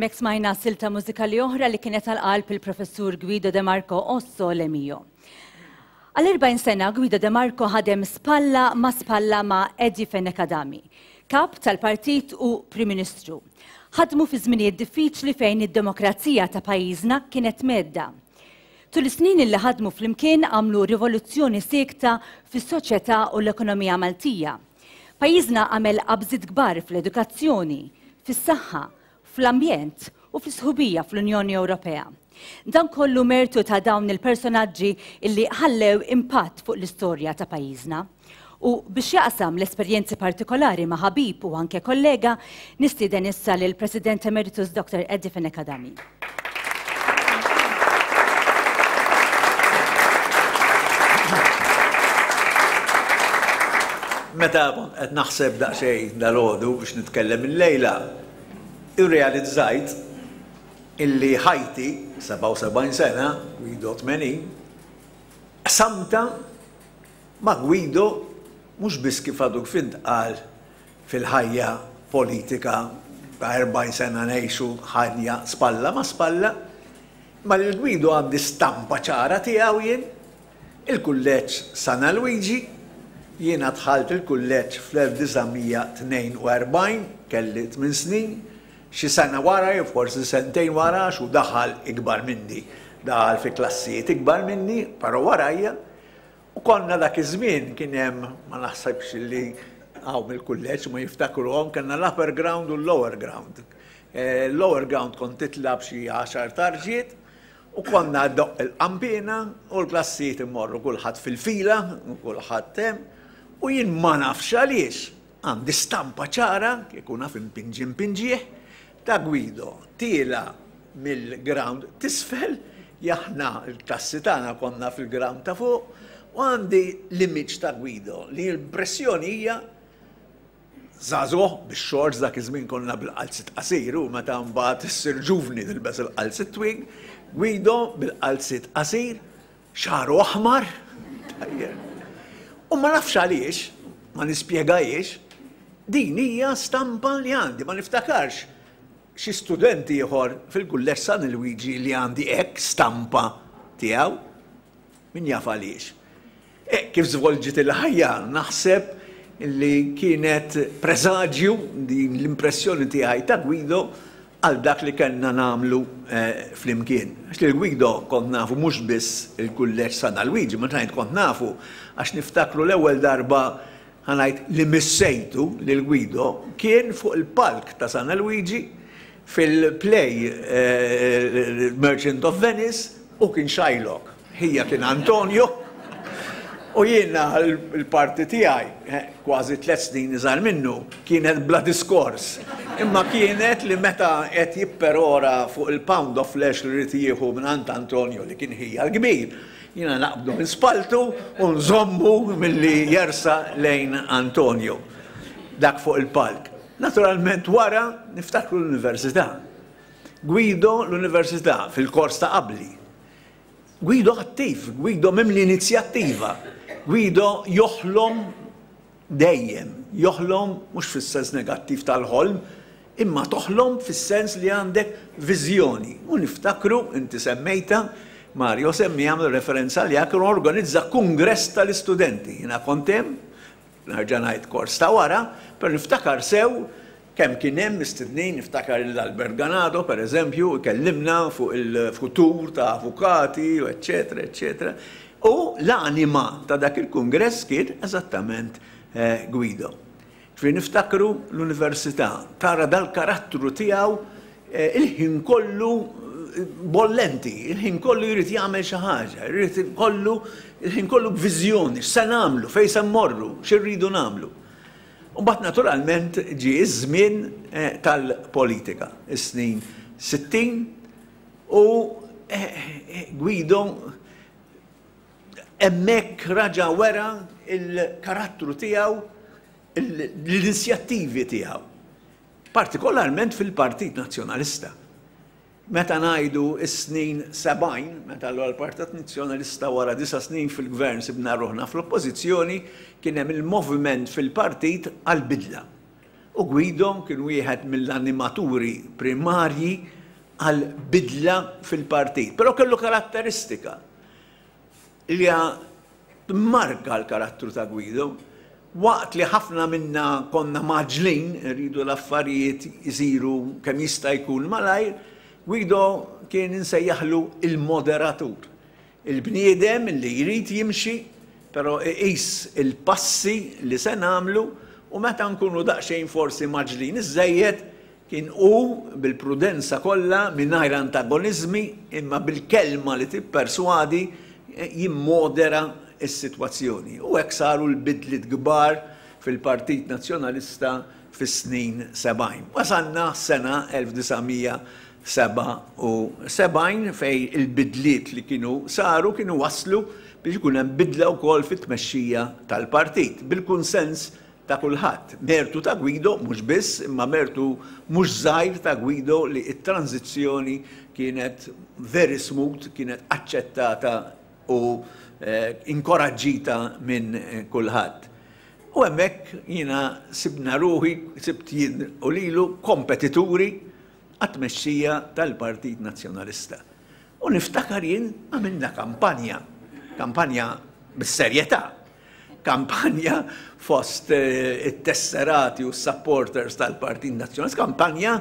Mek smajna silta mużikali oħra li kienet għal-qalb il-professur Guido De Marco Osso Lemio. Għal-40 sena Guido De Marco ħadem spalla ma spalla ma Eddie Fenekadami, kap tal-partit u prim-ministru. ħadmu fi żminijiet diffiċli fejn id-demokrazija ta' pajjiżna kienet medda. Tul snin illi ħadmu fl-imkien għamlu rivoluzzjoni sekta fis-soċjetà u l-ekonomija Maltija. Pajjiżna għamel qabżit kbar fl-edukazzjoni, fis-saħħa, fl-ambjent u fl-sħubija fl-Unjoni Ewropea. Dan kollu mertu ta' dawn il-personaġġi illi ħallew impatt fuq l-istorja ta' pajjiżna. U biex jaqsam l-esperjenzi partikolari ma' ħabib u anke kollega, nistiden issa l president Emeritus Dr. Eddie Fenekadami. Meta qed naħseb daqsxejn dal ħodu biex nitkellem il-lejla, irrealizzajt illi ħajti 77 sena, Guido 80, samta ma Guido mux biss kif għadu fil-ħajja politika 40 sena neħxu ħajja spalla ma spalla, ma l-Guido għandi stampa ċara tiegħu jien, il-kulleċ Sana Luigi, jiena tħalt il-kulleċ fl-1942, kelli 8 snin, xi sena wara, jew forsi sentejn wara, xu daħal ikbar minni. Daħal fi klassijiet ikbar minni, però warajja. U konna dak iż-żmien kien hemm ma naħsebx li għaw mill-kulleġġ ma jiftakruhom kellna l-upper ground u l-lower ground. Eh, l-lower ground kont titlab xi 10 tarġiet u konna doq il-qampina u l-klassijiet immorru kulħadd fil-fila u kulħadd hemm u jien ma nafx għaliex għandi stampa ċara kieku pinġin impinġi impinġieħ ta' Gwido tiela mill-ground tisfel, jaħna l-klassi tagħna konna fil-ground ta' fuq u għandi l-image ta' Gwido li l-pressjoni hija Zazo, bix xorġ dak iż-żmien konna bil-qalzit qasir u meta mbagħad issir ġuvni tilbes il-qalzit twig, Gwido bil-qalzit qasir, xaru aħmar. U ma nafx għaliex, ma nispjegajiex, din hija stampa li għandi, ma niftakarx xi studenti ieħor fil-kulleġġ San Luigi li għandi hekk stampa tiegħu min jaf għaliex. E kif żvolġit il-ħajja naħseb li kienet preżaġju din l-impressjoni tiegħi ta' Gwido għal dak li kellna nagħmlu e, flimkien. Għax li Gwido kont nafu mhux biss il-kulleġġ San Luigi, ma tajt kont nafu għax niftakru l-ewwel darba ħanajt li missejtu lil Gwido kien fuq il-palk ta' San Luigi fil-play eh, eh, Merchant of Venice u kien Shylock. Hija kien Antonio u jiena l-parti tiegħi eh, kważi tliet snin iżgħar minnu kienet bla diskors. Imma kienet li meta qed jipperora fuq il-pound of flesh li rid jieħu minn Antonio li kien hija l-kbir jiena naqbdu minn spaltu u nżommu mill-li jersa lejn Antonio dak fuq il-palk. Naturalment wara niftakru l-Università. Guido l-Università fil-kors ta' qabli. Guido attiv, Guido mim l-inizjattiva. Guido joħlom dejjem, joħlom mux fis-sens negattiv tal-ħolm, imma toħlom fis-sens li għandek viżjoni. U niftakru, inti semmejta, Mario semmi għamlu referenza li għakru organizza kongress tal-istudenti. Jina kontem, ħarġanajt kors ta' wara, per niftakar sew kemm kien hemm mistednin niftakar l-Albert Ganado per eżempju, kellimna fuq il-futur ta' avukati, eccetera, eccetera. U l-anima ta' dak il-kongress kien eżattament eh, Guido. Fi niftakru l-Università tara dal-karattru tiegħu eh, il-ħin kollu bollenti, il-ħin kollu jrid jagħmel xi ħaġa, jrid kollu il-ħin kollu b'vizjoni, x'sa nagħmlu, fejn se mmorru, x'irridu nagħmlu. bat naturalment ġi iż-żmien eh, tal-politika, is-snin 60 u eh, eh, Gwido emmek raġa wera il-karattru tijaw, l-inizjattivi tijaw. Partikolarment fil-Partit Nazjonalista. Meta najdu is-snin 70, meta l partat Nazjonalista wara disa snin fil-gvern sibna ruħna fl-oppożizzjoni kien hemm il-moviment fil-partit għal-bidla. U Gwidom kien wieħed mill-animaturi primarji għal bidla fil-partit. Pero kellu karatteristika li marka l-karattru ta' Gwido. Waqt li ħafna minna konna maġlin, rridu l-affarijiet jisiru kemm jista' jkun malajr, Guido kien insejjaħlu il-moderatur. Il-bniedem li jrid jimxi, pero iqis il-passi li se namlu u meta nkunu daqsxejn forsi maġlin iżejjed kien u bil-prudenza kollha mingħajr antagonizmi imma bil-kelma li tipperswadi eh, jimmodera is-sitwazzjoni. U hekk saru l-bidlit kbar fil-Partit Nazzjonalista fis-snin 70. Wasanna sena 1900 seba u sebajn fej il-bidliet li kienu saru kienu waslu biex ikun hemm bidla wkoll fit-tmexxija tal-partit bil-kunsens ta' kulħadd. Mertu ta' Gwido mhux biss, imma mertu mhux żgħir ta' Gwido li t-tranzizzjoni kienet very smooth, kienet aċċettata u eh, inkoraġġita minn eh, kulħadd. U hemmhekk jiena sibna ruħi, sibt jien u lilu kompetituri għat tal-Partit Nazzjonalista. U niftakar jien għamilna kampanja, kampanja bis-serjetà, kampanja fost eh, it-tesserati u supporters tal-Partit Nazzjonalista, kampanja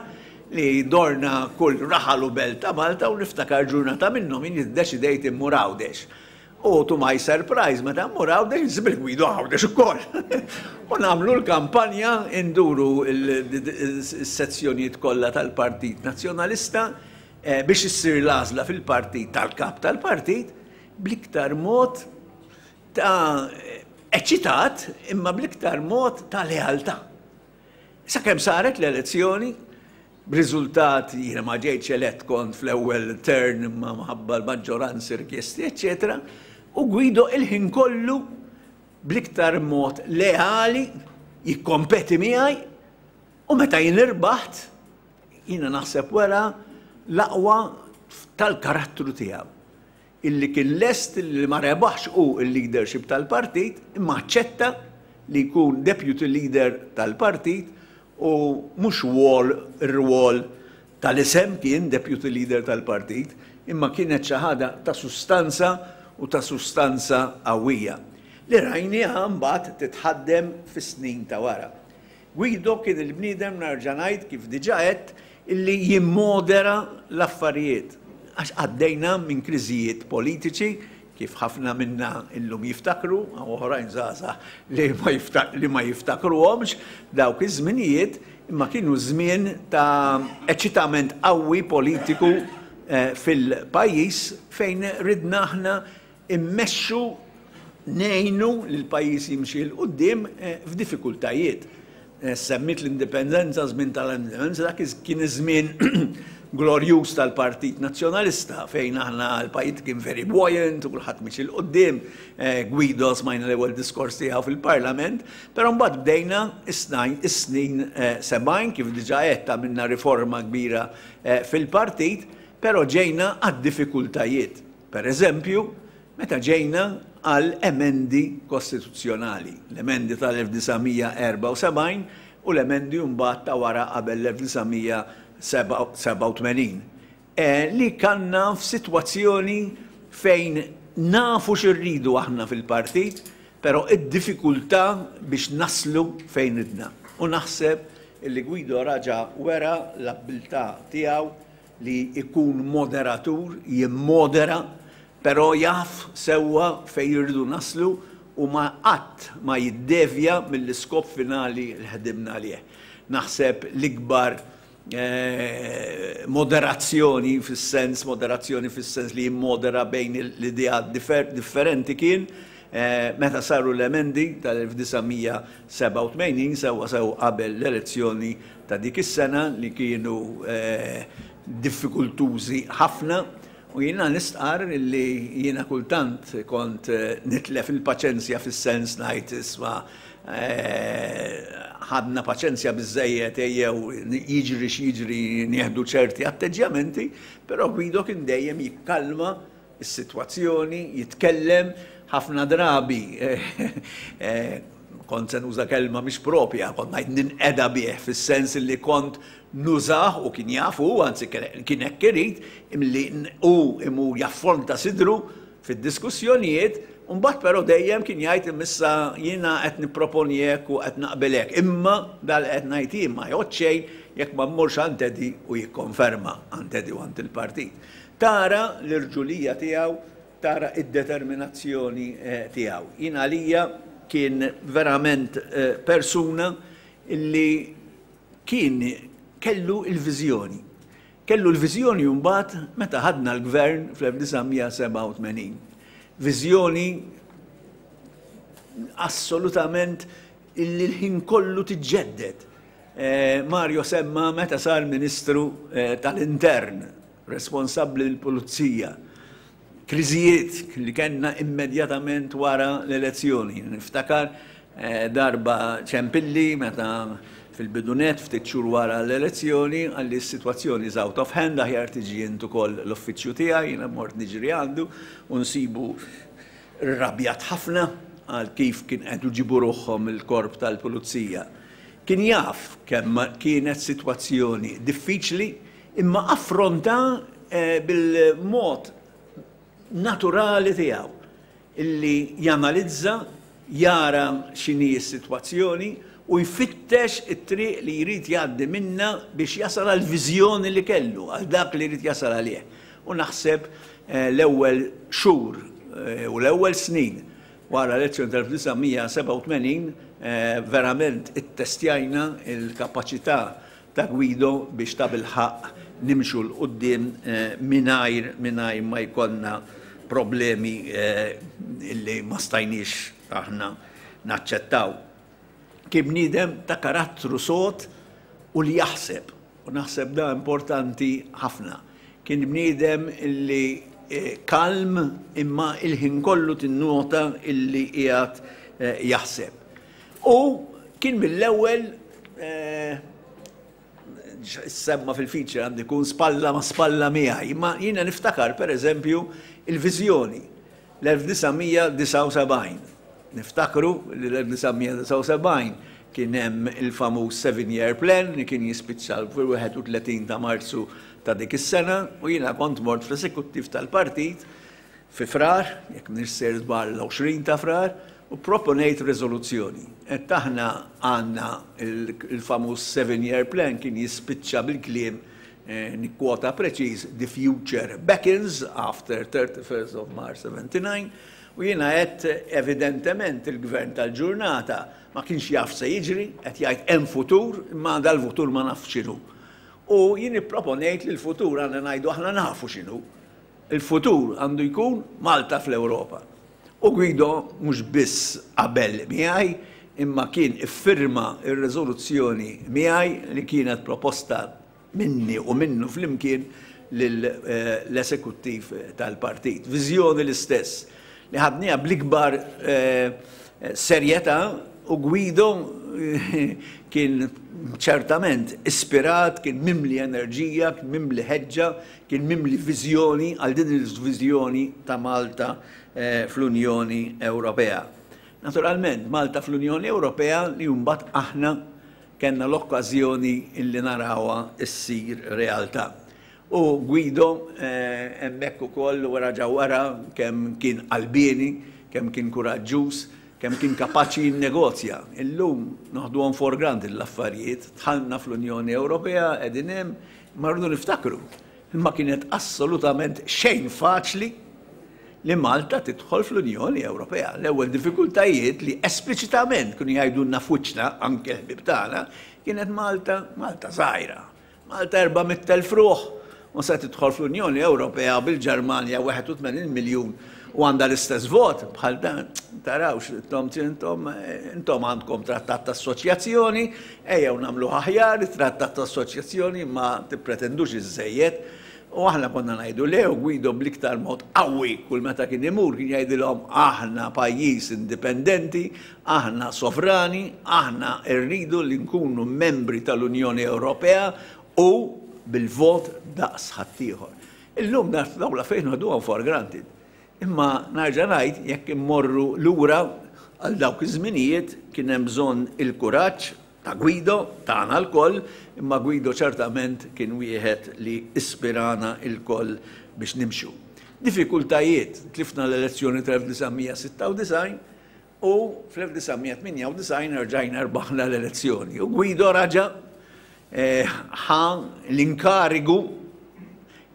li dorna kull raħal u belta ta' Malta u niftakar ġurnata minnhom min jiddeċidejt immur għawdex U oh, to my surprise, ma tam <laughs> muraw dej zibri gwidu għawdex u koll. namlu l-kampanja induru il-sezzjoniet kollha tal-Partit Nazjonalista eh, biex issir lazla fil-partit tal-kap tal-partit bliktar mod ta' eċitat imma bliktar mod ta' lealtà. Sa' kem saret l-elezzjoni b'riżultat jiena ma ġejċ elett kont fl-ewwel turn imma mħabba l-maġġoranza rikjesti, eccetera, u Gwido il-ħin kollu bliktar mod leali jikkompeti miħaj u meta jien jina jiena naħseb wara l-aqwa tal-karattru tiegħu. Illi kien lest li ma rebaħx u il leadership tal-partit imma ċetta li jkun deputy leader tal-partit u mhux wall ir wall tal-isem kien deputy leader tal-partit imma kienet ċaħada ta' sustanza u ta' sustanza qawwija li rajniha mbagħad titħaddem fis-snin ta' wara. Guido kien il-bniedem narġanajt kif diġa qed illi jimmodera l-affarijiet. Għax għaddejna minn kriżijiet politiċi kif ħafna minna illum jiftakru, għu oħrajn zaza li ma jiftakru għomx, dawk iż-żminijiet imma kienu żmien ta' eċitament qawwi politiku eh, fil-pajis fejn ridna aħna immexxu nejnu l-pajis jimxi l-qoddim eh, f'diffikultajiet. Eh, semmit l-indipendenza żmien tal-indipendenza dak kien iż-żmien <clears throat> glorjuż tal-Partit Nazzjonalista fejn aħna l-pajit kien veri buoyant u kulħadd miex il-qoddim eh, Guido smajna l-ewwel diskors tiegħu fil-Parlament, però mbagħad bdejna is-snin semajn kif diġà qed minna riforma kbira fil-partit, però ġejna għad-diffikultajiet. Per eżempju, Meta ġejna għal emendi kostituzzjonali, l-emendi tal-1974 u l-emendi mbagħad ta' wara qabel l-1987. E, li kanna f'sitwazzjoni fejn nafu xirridu aħna fil-partit, pero id-difikultà biex naslu fejn idna. U naħseb li Gwido raġa wera l-abilta tiegħu li ikun moderatur, jimmodera pero jaf sewa fej jirdu naslu u ma qatt ma jiddevja mill-iskop finali l-ħedimna lieh. Naħseb l-ikbar eh, moderazzjoni fis-sens, moderazzjoni fis-sens li jimmodera bejn l-idea differenti kien eh, meta saru l-emendi tal-1987 sewa sew qabel l-elezzjoni ta' dik is-sena li kienu eh, diffikultużi ħafna U jina nistqar li jina kultant kont eh, nitlef il-paċenzja fis-sens najt isma eh, ħadna paċenzja bizzejiet eh, jew jiġri x'jiġri nieħdu ċerti atteġġjamenti, però Guido indejjem dejjem jikkalma s-sitwazzjoni, jitkellem ħafna drabi <laughs> kont se nuża kelma mhix propja, kont ngħid ninqeda bih fis-sens li kont nużah u kien jafu, anzi kien hekk irid, imli u imu jaffon ta' sidru fid-diskussjonijiet, Umbat pero dejjem kien jgħid missa jiena qed nipproponi u qed naqbel Imma dal qed ngħid imma jgħod xejn jekk ma mmurx antedi u jikkonferma antedi u il-partit. Tara l-irġulija tiegħu, tara id-determinazzjoni eh, tiegħu. jiena għalija kien verament eh, persuna li kien kellu il-vizjoni. Kellu l-vizjoni jumbat meta ħadna l-gvern fl-1987. Vizjoni assolutament illi l-ħin kollu tiġġeddet. Eh, Mario semma meta sar ministru eh, tal-intern, responsabli l-pulizija kriżijiet li kellna immedjatament wara l-elezzjoni. Niftakar eh, darba ċempilli meta fil-bidunet ftit xhur wara l-elezzjoni għalli s-sitwazzjoni is out of hand aħjar tiġi intu koll l-uffiċċju tiegħi jiena mort niġri għandu u nsibu rrabjat ħafna għal kif kien qed ġibu ruħhom il-korp tal-pulizija. Kien jaf kemm kienet sitwazzjoni diffiċli imma affronta eh, bil-mod naturali tiegħu illi janalizza, jara x'inhi s-sitwazzjoni u jfittex it-triq li jrid jgħaddi minna biex jasal għal viżjoni li kellu, għal dak li jrid jasal għalih. U naħseb eh, l-ewwel xhur eh, u l-ewwel snin wara l-elezzjoni tal-1987 eh, verament it-testjajna il-kapaċità ta' Gwido biex ta' bil-ħaq nimxu l-qoddim minajr minajr ma jkollna problemi eh, li ma stajniex aħna naċċettaw. Kim nidem ta' karattru sot u li jaħseb. U naħseb da importanti ħafna. Kien bniedem li eh, kalm imma il-ħin kollu tinnota illi jgħat eh, jaħseb. U kien mill-ewwel semma fil-feature għandi kun spalla ma spalla miħaj. Ma jina niftakar, per eżempju, il-vizjoni l-1979. Niftakru l-1979 kien hemm il-famuż seven year plan li kien jispiċċa l-31 ta' Marzu ta' dik is-sena u jiena kont mort fl-esekuttiv tal-partit fi frar, jekk nirser dwar l-20 ta' frar, u proponejt rezoluzzjoni. Et taħna għanna il-famuż seven year plan kien jispiċċa bil-kliem Eh, nikkwota preċiż the future beckons after 31st of March 79 u jiena qed evidentement il-gvern tal-ġurnata ma kienx jaf se jiġri qed jgħid hemm futur imma dal-futur ma naf x'inhu. U jien ipproponejt li l-futur għandna ngħidu aħna nafu x'inhu. Il-futur għandu jkun Malta fl-Ewropa. U Guido mhux biss qabel miegħi imma kien iffirma ir-riżoluzzjoni miegħi li kienet proposta minni u minnu fl-imkien eh, l-esekuttiv eh, tal-partit. Vizjoni l-istess li ħadnija bl-ikbar eh, serjeta u Guido kien ċertament ispirat, kien mimli enerġija, kien mimli ħeġġa, kien mimli vizjoni għal din il-vizjoni ta' Malta fl-Unjoni Ewropea. Naturalment, Malta fl-Unjoni Ewropea li jumbat aħna kena l-okkazjoni illi narawa issir realtà. U Guido eh, hemmhekk ukoll u ġa wara kemm kien qalbieni, kemm kien kuraġġuż, kemm kien kapaċi jinnegozja. Illum għon for grand l-affarijiet, tħallna fl-Unjoni Ewropea qegħdin hemm marru niftakru. Ma kienet assolutament xejn faċli li Malta tidħol fl-Unjoni Ewropea. L-ewwel diffikultajiet li espliċitament kun jgħidulna nafuċna anke l-ħbib tagħna kienet Malta Malta żgħira. Malta erba' 400,000 fruħ u se tidħol fl-Unjoni Ewropea bil-Ġermanja 81 miljun u għanda l-istess vot bħal dan, tarawx, intom intom għandkom trattat ta' assoċjazzjoni, ejjew namlu ħaħjar, trattat ta' assoċjazzjoni ma tippretendux iż-żejjed U aħna konna najdu lew Gwido bliktar mod qawwi kull meta kien imur kien jgħidilhom aħna pajjiż indipendenti, aħna sovrani, aħna rridu li nkunu membri tal-Unjoni Ewropea u bil-vot daqs ħaddieħor. Illum naf dawla fejn għadu għaw for granted. Imma narġa' ngħid jekk immorru lura għal dawk iż-żminijiet kien hemm bżonn il-kuraġġ ta' Guido, ta' għana l-koll, imma Guido ċertament kien wieħed li ispirana l koll biex nimxu. Difikultajiet, tlifna l-elezzjoni 1996 u fl-1998 rġajna rbaħna l-elezzjoni. U Guido raġa eh, ħan l-inkarigu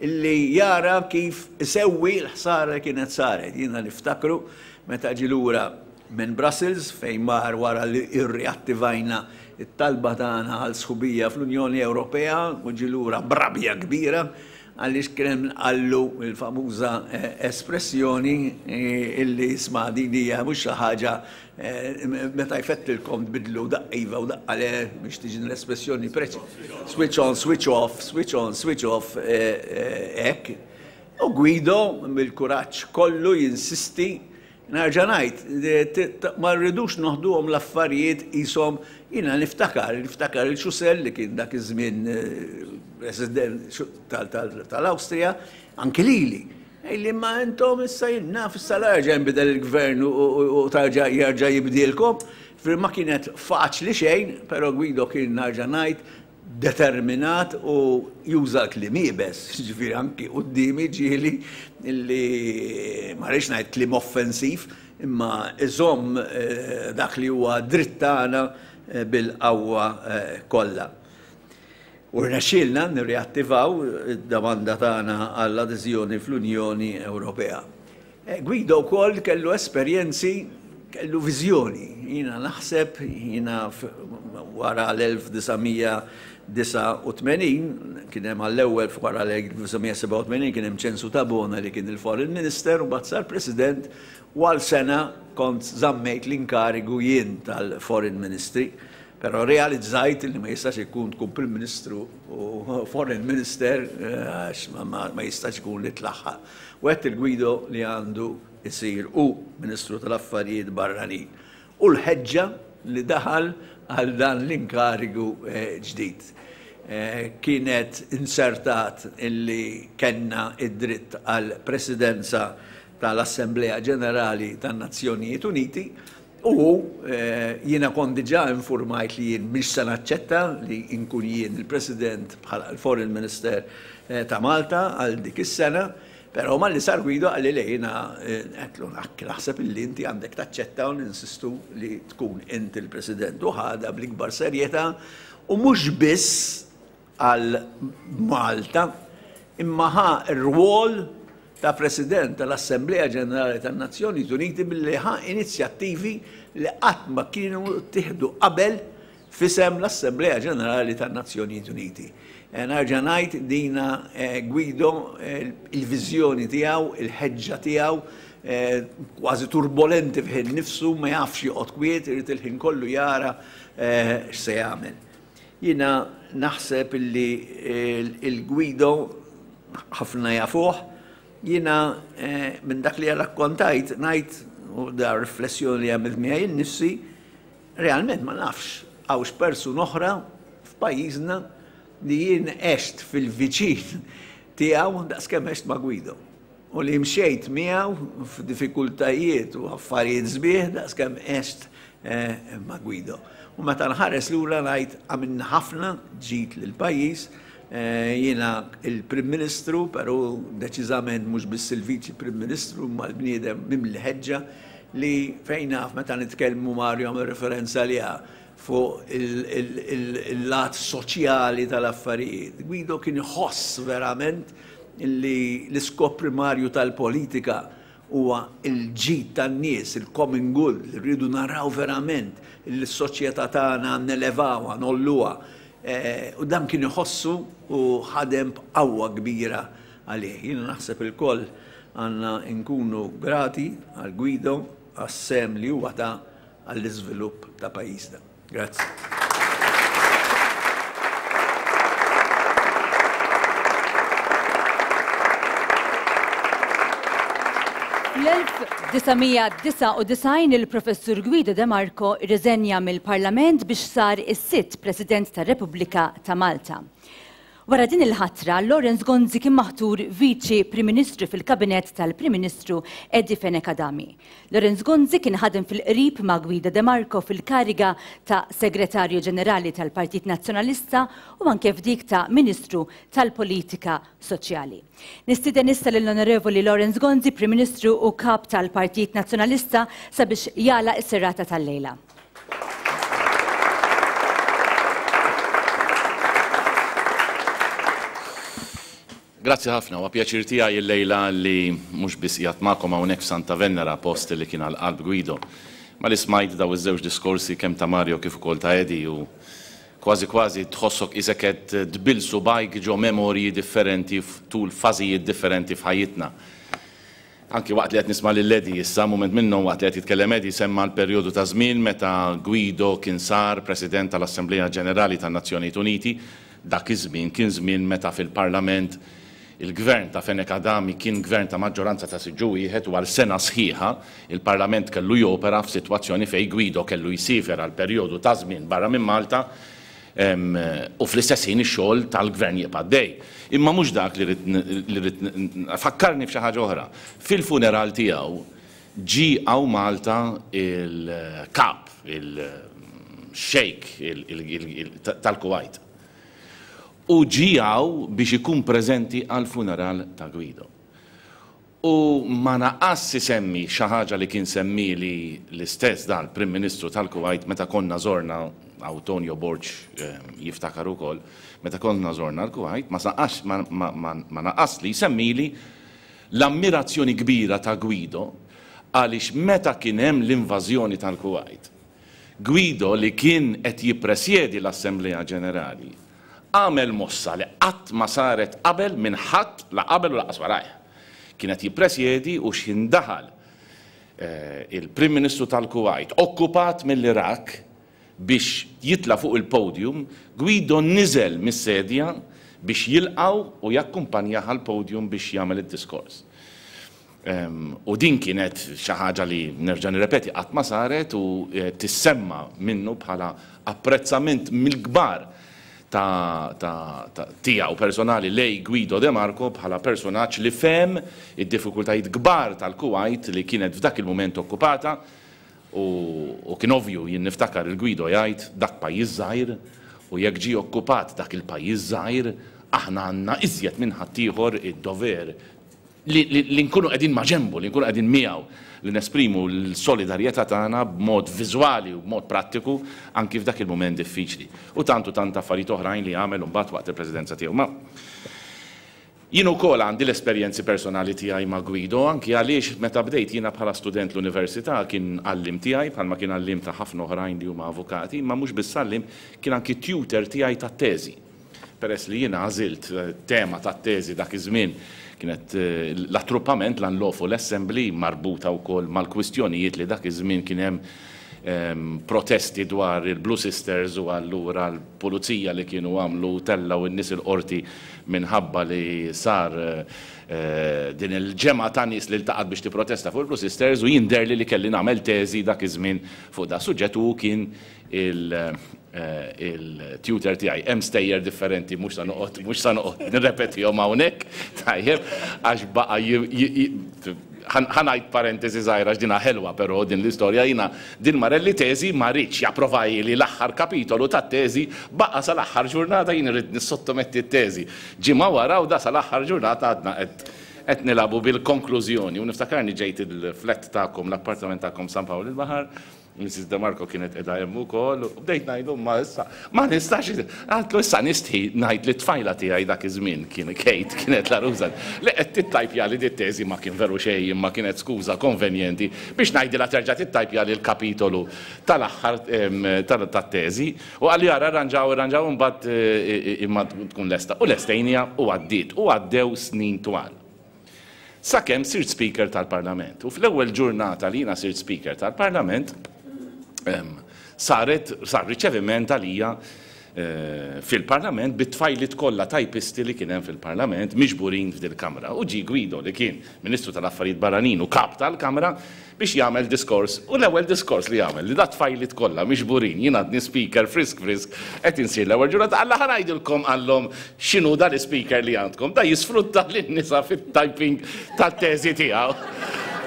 illi jara kif sewwi l-ħsara kienet saret. Jina niftakru meta ġilura minn Brussels fejn mar wara li irriattivajna it-talba tagħna għal sħubija fl-Unjoni Ewropea u ġilura brabja kbira għaliex krem għallu il-famuża eh, espressjoni eh, illi isma' din hija mhux xi ħaġa eh, meta jfettilkom tbidlu daqqiva u daqqale biex tiġi l-espressjoni preċi. Switch on, switch off, switch on, switch off hekk. U Guido bil-kuraġġ kollu jinsisti narġanajt, ma rridux noħduhom l-affarijiet jisom Jina niftakar, niftakar il-Xusel li kien dak iż-żmien eh, president tal-Awstrija, anke lili. Illi ma intom issa jinna fissa l-arġa nbidel il-gvern u tarġa jarġa jibdilkom. fir ma kienet faċli xejn, pero Gwido kien narġa najt determinat u juża klim bes, <laughs> ġifiri anki u d-dimi ġili li marriċ najt klim offensiv, imma iżom eh, dak li huwa drittana Eh, bil-qawwa eh, kollha. U rnexxielna nirreattivaw id-domanda eh, tagħna għall-adeżjoni fl-Unjoni Ewropea. Guido wkoll kellu esperjenzi kellu vizjoni. Jina naħseb, jina wara l-1989, hemm għall ewwel wara l-1987, hemm ċensu tabona li kien il-Foreign Minister u sar President għal sena kont żammejt l-inkarigu jien tal-Foreign Ministry. Però realizzajt li ma jistax ikun tkun Prim Ministru u Foreign Minister, eh, għax ma jistax ikun li tlaħħa. U il-gwido li għandu isir u Ministru tal-Affarijiet barrani U l-ħeġġa li daħal għal dan l-inkarigu eh, ġdid. Eh, kienet insertat illi kenna id-dritt għal presidenza tal-Assemblea Ġenerali tan-Nazzjonijiet Uniti u eh, jiena kon diġa informajt li jien mish se naċċetta li nkun jien il-President bħala l-Foreign Minister ta' Malta għal dik is-sena. Pero ma li sar Guido għalli lejna, għetlu eh, nakk, naħseb illi inti għandek taċċetta un ninsistu li tkun inti l-president u ħada bl-ikbar serjeta u mux biss għal Malta imma ħa r-rwol ta' president tal-Assemblea Ġenerali tan-Nazzjoni Uniti billi ħa inizjattivi li qatt ma kienu tiħdu qabel fisem l-Assemblea Ġenerali tan-Nazzjoni Uniti. Narġanajt dina eh, Gwido eh, il-vizjoni tijaw, il-ħedġa tijaw, eh, kważi turbolenti fħed nifsu, ma jafx joqgħod kwiet, irrit il-ħin kollu jara x'se jagħmel. Jiena naħseb li il-Gwido ħafna jafuh, jiena minn dak li rakkontajt ngħid u da riflessjoni li għamilt miegħi nifsi, realment ma nafx għawx noħra oħra f'pajjiżna li jien est fil-viċin tiegħu daqskemm est ma' Gwido. U li mxejt miegħu f'diffikultajiet u affarijiet sbieħ daqskemm est eh, ma' Gwido. U meta nħares lura ngħid għamin ħafna ġit l pajjiż eh, jiena il-Prim Ministru, però deċiżament mhux biss il-Viċi Prim Ministru mal-bniedem mimli ħeġġa li fejn meta nitkellmu Mario referenza li fuq il-lat soċjali tal-affarijiet. Guido kien ħoss verament li l-iskop primarju tal-politika huwa il-ġid tan-nies, il-common good, li rridu naraw verament il-soċjetà tagħna nelevawa, nolluha. Eh, u dan kien iħossu u ħadem qawwa kbira għalih. Jiena naħseb il-koll għandna nkunu grati għal Guido għas-sem li huwa ta' għall-iżvilupp ta' pajjiżna. Grazie. Fl-1999 il-professur Guido De Marco riżenja mill-Parlament biex sar is-sitt President tar-Repubblika ta' Malta. Wara din il-ħatra, Lorenz Gonzi kien maħtur viċi Prim Ministru fil-Kabinett tal-Prim Ministru Edi Fenek Adami. Lorenz Gonzi kien ħadem fil-qrib ma' Gwida De Marco fil-kariga ta' Segretarju Ġenerali tal-Partit Nazzjonalista u anke f'dik ta' Ministru tal-Politika Soċjali. Nistiden issa l-Onorevoli Lorenz Gonzi, Prim Ministru u Kap tal-Partit Nazzjonalista sabiex jala s-serrata tal-lejla. Grazzi ħafna, wa pjaċir tiegħi il-lejla li mhux biss qiegħed magħkom hawnhekk Santa Venera post li kien għal qalb Gwido. Ma li smajt daw iż-żewġ diskorsi kemm ta' Mario kif ukoll ta' Edi u kważi kważi tħossok isek qed tbilsu bajk ġo memorji differenti tul fażijiet differenti f'ħajjitna anki waqt li qed nisma' lil Ledi issa mument minnhom waqt li qed jitkellem Edi semma l-perjodu ta' żmien meta Guido kien sar President tal-Assembleja Ġenerali tan-Nazzjonijiet Uniti dak iż-żmien kien żmien meta fil-Parlament il-gvern ta' Fenek Adami kien gvern ta' maġġoranza ta' siġu wieħed u għal sena sħiħa il-Parlament kellu jopera f'sitwazzjoni fej Gwido kellu jisifer għal perjodu ta' żmien barra minn Malta u fl-istess ħin ix-xogħol tal-gvern jibqa' Imma mhux dak li rid fakkarni f'xi ħaġa oħra. Fil-funeral tiegħu ġi għaw Malta il-kap, il-xejk tal-Kuwait u ġijaw biex ikun prezenti għal funeral ta' Guido. U ma naqas semmi xaħġa li kien semmi li l-istess dal prim Ministru tal-Kuwait meta konna zorna Autonio Borċ ehm, jiftakar ukoll, meta konna zorna l-Kuwait, ma naqas ma naqas li li l-ammirazzjoni kbira ta' Guido għaliex meta kien hemm l-invażjoni tal-Kuwait. Guido li kien qed jippresjedi l-Assemblea Ġenerali għamel mossa li qatt ma saret qabel minn ħadd la qabel u laqas warajh. Kienet jippresjedi u x'indaħal eh, il-Prim Ministru tal-Kuwait okkupat mill-Irak biex jitla fuq il-podium, Guido niżel mis-sedja biex jilqaw u jakkumpanja għal-podium biex jagħmel id-diskors. U din kienet xi ħaġa li nerġa' nirrepeti qatt ma saret u eh, tissemma minnu bħala apprezzament mill-kbar ta' u personali lej Guido De Marco bħala personaċ li fem id-diffikultajiet kbar tal-Kuwait li kienet f'dak il-moment okkupata u kien ovju jien niftakar il-Guido jgħid dak pajjiż żgħir u jekk ġie okkupat dak il-pajjiż żgħir aħna għandna iżjed minn ħaddieħor id-dover li nkunu qegħdin maġembu, li nkunu qegħdin miegħu li nesprimu l-solidarjetà tagħna b'mod viżwali u b'mod prattiku anki f'dak il-moment diffiċli. U tantu tant affarijiet oħrajn li għamel mbagħad waqt il-presidenza tiegħu. Ma Jien ukoll għandi l-esperjenzi personali tiegħi ma' Guido, anki għaliex meta bdejt jiena bħala student l-università kien għallim tiegħi bħalma kien għallim ta' ħafna oħrajn li huma avukati, ma mhux biss kien anki tutor tiegħi ta' teżi Peress li jiena għażilt eh, tema ta' teżi dak iż-żmien kienet eh, l attruppament l-anlofu l-assembli marbuta u kol mal-kwistjonijiet li dak iż-żmien kien hemm ehm, protesti dwar il-Blue Sisters u allura l-pulizija li kienu għamlu tella u n-nis il-qorti minħabba li sar eh, eh, din il-ġemma ta' nis li l-taqad biex protesta fuq il-Blue Sisters u jinder li li kelli namel teżi dak iż-żmien fuq da' suġġetu kien il- Eh, il-tutor tiegħi hemm stejjer differenti mhux sa noqgħod mhux sa noqgħod <laughs> nirrepetihom hawnhekk tajjeb għax baqa' ħanajt parentesi zaħira ġdina ħelwa pero din l-istoria jina din marelli tezi ma rridx japprovaj li l-axħar kapitolu ta' teżi baqa sa l aħħar ġurnata jien rrid nissottometti t teżi Ġimma wara u da sa l aħħar ġurnata għadna qed nilabu bil-konklużjoni u niftakarni ġejt il-flett ta'kom l-appartament ta'kom San Pawl il-Bahar Mrs. DeMarco kienet edha jemmu kol, u bdejt najdu ma issa, ma nistax, għatlu issa nisti najd li tfajla ti għaj dak iż-żmien kien Kate <laughs> kienet la rużan. Le qed tittajpja li dit teżi ma kien veru xej, ma kienet skuża konvenjenti biex najdi la terġa' t-tajpja li l-kapitolu tal-aħħar tat-teżi u għalli għara ranġaw ranġaw mbagħad e, e, e, imma tkun lesta. U l-estajnija u għaddiet u għaddew snin twal sakemm sirt speaker tal-parlament. U fl-ewwel ġurnata li jina sirt speaker tal-parlament, Saret, sar riċeviment għalija eh, fil-parlament bit-tfajlit kollha tajpisti li kien hemm fil-parlament miġburin fil kamra Uġi Gwido li kien Ministru tal-Affarijiet Barranin u kap tal-Kamra biex jagħmel diskors. U l-ewwel diskors li jagħmel li dat tfajlit kollha mhix burin, jien għadni speaker frisk frisk qed insir l-ewwel ġurnata alla ħanajdilkom għallhom x'inhu dan l-speaker li għandkom. Da jisfrutta <laughs> lin-nisa fit-typing tat-teżi tiegħu.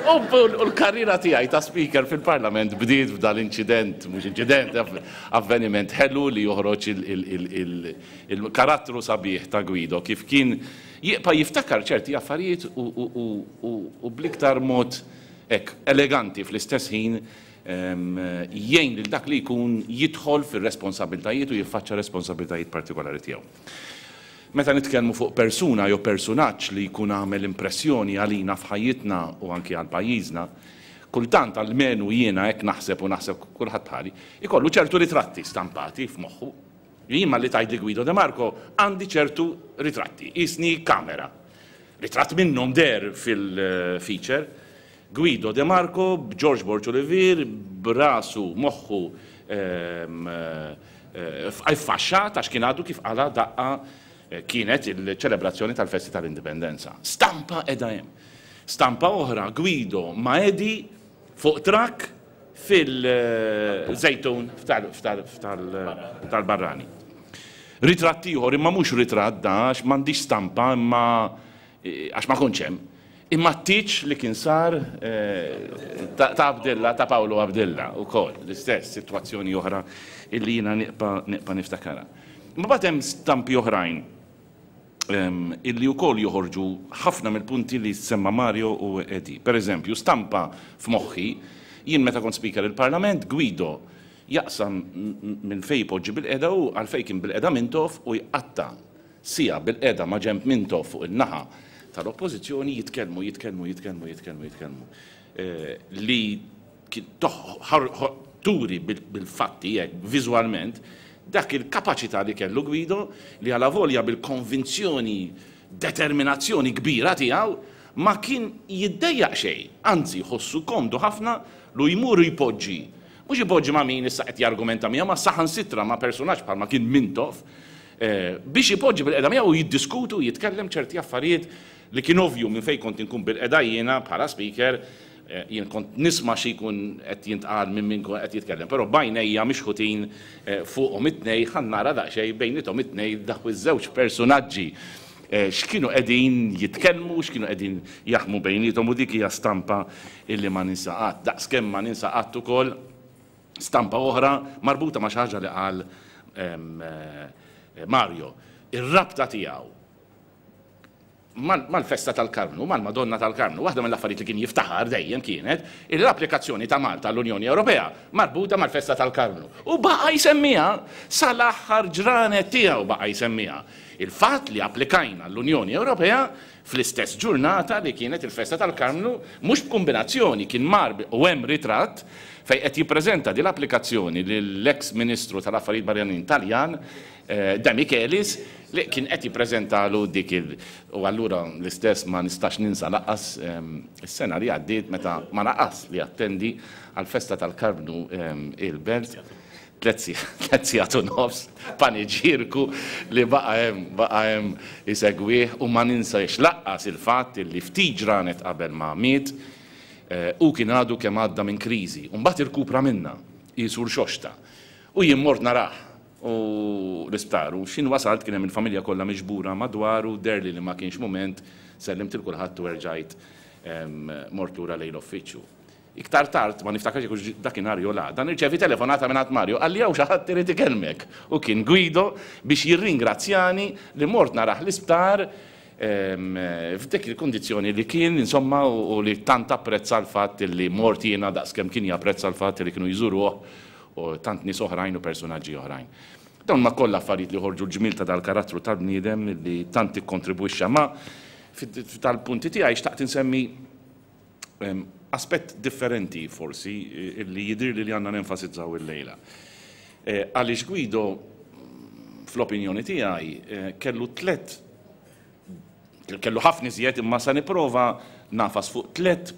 U l-karriera tiegħi ta' speaker fil-parlament bdiet f'dan inċident, mhux inċident, avveniment ħellu li joħroġ il-karattru sabiħ ta' Gwido kif kien jiqpa jiftakar ċerti affarijiet u bliktar mod ek eleganti fl-istess ħin jgħin li dak li jkun jidħol fil-responsabiltajiet u jiffaċċa responsabiltajiet partikolari tiegħu. Meta nitkellmu fuq persuna jew personaġġ li jkun għamel impressjoni għalina f'ħajjitna u anki għal pajjiżna, kultant għal-menu jiena hekk naħseb u naħseb kulħadd ħali, ikollu ċertu ritratti stampati f'moħħu. Jimma li tajdi Guido De Marco għandi ċertu ritratti, isni kamera. Ritratt minnhom der fil-feature, eh, Guido De Marco, George Levir, brasu, moħħu għajfaxxat eh, eh, għax kien għadu kif għala daqqa eh, kienet il-ċelebrazzjoni tal-Festi tal-Indipendenza. Stampa edha jem. Stampa oħra, Guido, Maedi, fuq trak fil-zejtun tal-barrani. Ritratti uħor, imma mux ritratt da, għax mandi stampa, imma għax ma konċem. Imma t-tiċ li kien sar eh, ta' Abdilla, ta' Paolo Abdilla, u kol, l-istess situazzjoni oħra illi jina niqpa niftakara. Ma batem stampi oħrajn illi u kol joħorġu ħafna mill-punti li semma Mario u Edi. Per eżempju, stampa f'moħħi, jien meta kont speaker il-parlament, Guido jaqsam minn fej poġġi bil-qeda u għalfej kien bil-qeda mintof u jqatta sija bil-qeda ma mintof fuq il-naħa tal-oppozizjoni jitkellmu, jitkellmu, jitkellmu, jitkellmu, jitkellmu. Eh, li turi bil-fatti, jek, vizualment, dak il kapacita li kellu Gwido li għala volja bil-konvinzjoni, determinazzjoni kbira tijaw, ma kien jiddejjaq xej, anzi ħossu komdu ħafna lu jmur jpoġġi. Mux jpoġġi ma min issa qed jargumenta mija, ma saħan sitra ma personaċ bħal ma kien Mintof, eh, biex jpoġġi bil-qedam u jiddiskutu, jitkellem ċerti affarijiet li kien ovju minn fej kont inkun bil-qeda jiena bħala speaker eh, jien kont nisma xi jkun qed jintqal minn min qed jitkellem, però bajnejja mhix ħutin eh, fuqhom it-tnej ħan nara daqsxejn bejnietom it-tnej daħw iż-żewġ personaġġi eh, x'kienu qegħdin jitkellmu, x'kienu qegħdin jaħmu bejnietom u dik hija stampa illi ma ninsaqat. Daqskemm ma ninsaqat ukoll stampa oħra marbuta ma' xi li qal Mario. Ir-rabta tiegħu mal-festa tal karnu mal-Madonna tal karnu waħda mill-affarijiet li kien jiftaħar dejjem kienet il l-applikazzjoni ta' Malta l-Unjoni Ewropea marbuta mal-festa tal karnu U baqa jsemmiha sal-aħħar ġranet tiegħu baqa jsemmiha. Il-fatt li applikajna l-Unjoni Ewropea fl-istess ġurnata li kienet il-festa tal-Karmnu mhux kombinazzjoni kien marbi u hemm ritratt fej qed jippreżenta din l-applikazzjoni lill-ex Ministru tal-Affarijiet Barranin Taljan, eh, Dami Kellis li kien qed jippreżentalu dik il u allura l-istess ma nistax ninsa laqas ehm, is-sena li għaddiet meta ma laqas li attendi għal festa tal-Karbnu ehm, il-Belt tletzijat <laughs> u nofs ġirku li baqa jem, baqa jem isegwih u ma ninsajx laqqas il fat li ftiġranet qabel ma miet eh, u kien għadu kem għadda minn Un u il kupra minna jisur xoxta u jimmort naraħ u l-isptar. U xin wasalt kien hemm il-familja kollha miġbura madwar u derli li ma kienx moment sellimt til kulħadd u erġajt mort lura lejn l-offiċċju. Iktar tard ma niftakax jekux dakinar jola, dan irċevi telefonata minnat Mario għalli għaw xi ħadd irid ikelmek u kien Guido biex jirringrazzjani li mort naraħ l-isptar f'dek il-kondizjoni li kien, insomma, u li tant apprezza l-fatt li mort jiena daqskemm kien japprezza l-fatt li kienu jżuruh u tant nis oħrajn u personaġġi oħrajn. Dawn ma kollha affarijiet li ħorġu ġmil ta' dal-karattru tal-bniedem li tant ikkontribwixxa ma tal-punti tiegħi xtaqt insemmi aspett differenti forsi li jidir li għandna nenfasizzaw il-lejla. E, għaliex Gwido fl-opinjoni tiegħi e, kellu tlet kellu ħafna iżjed imma sa niprova nafas fuq tlet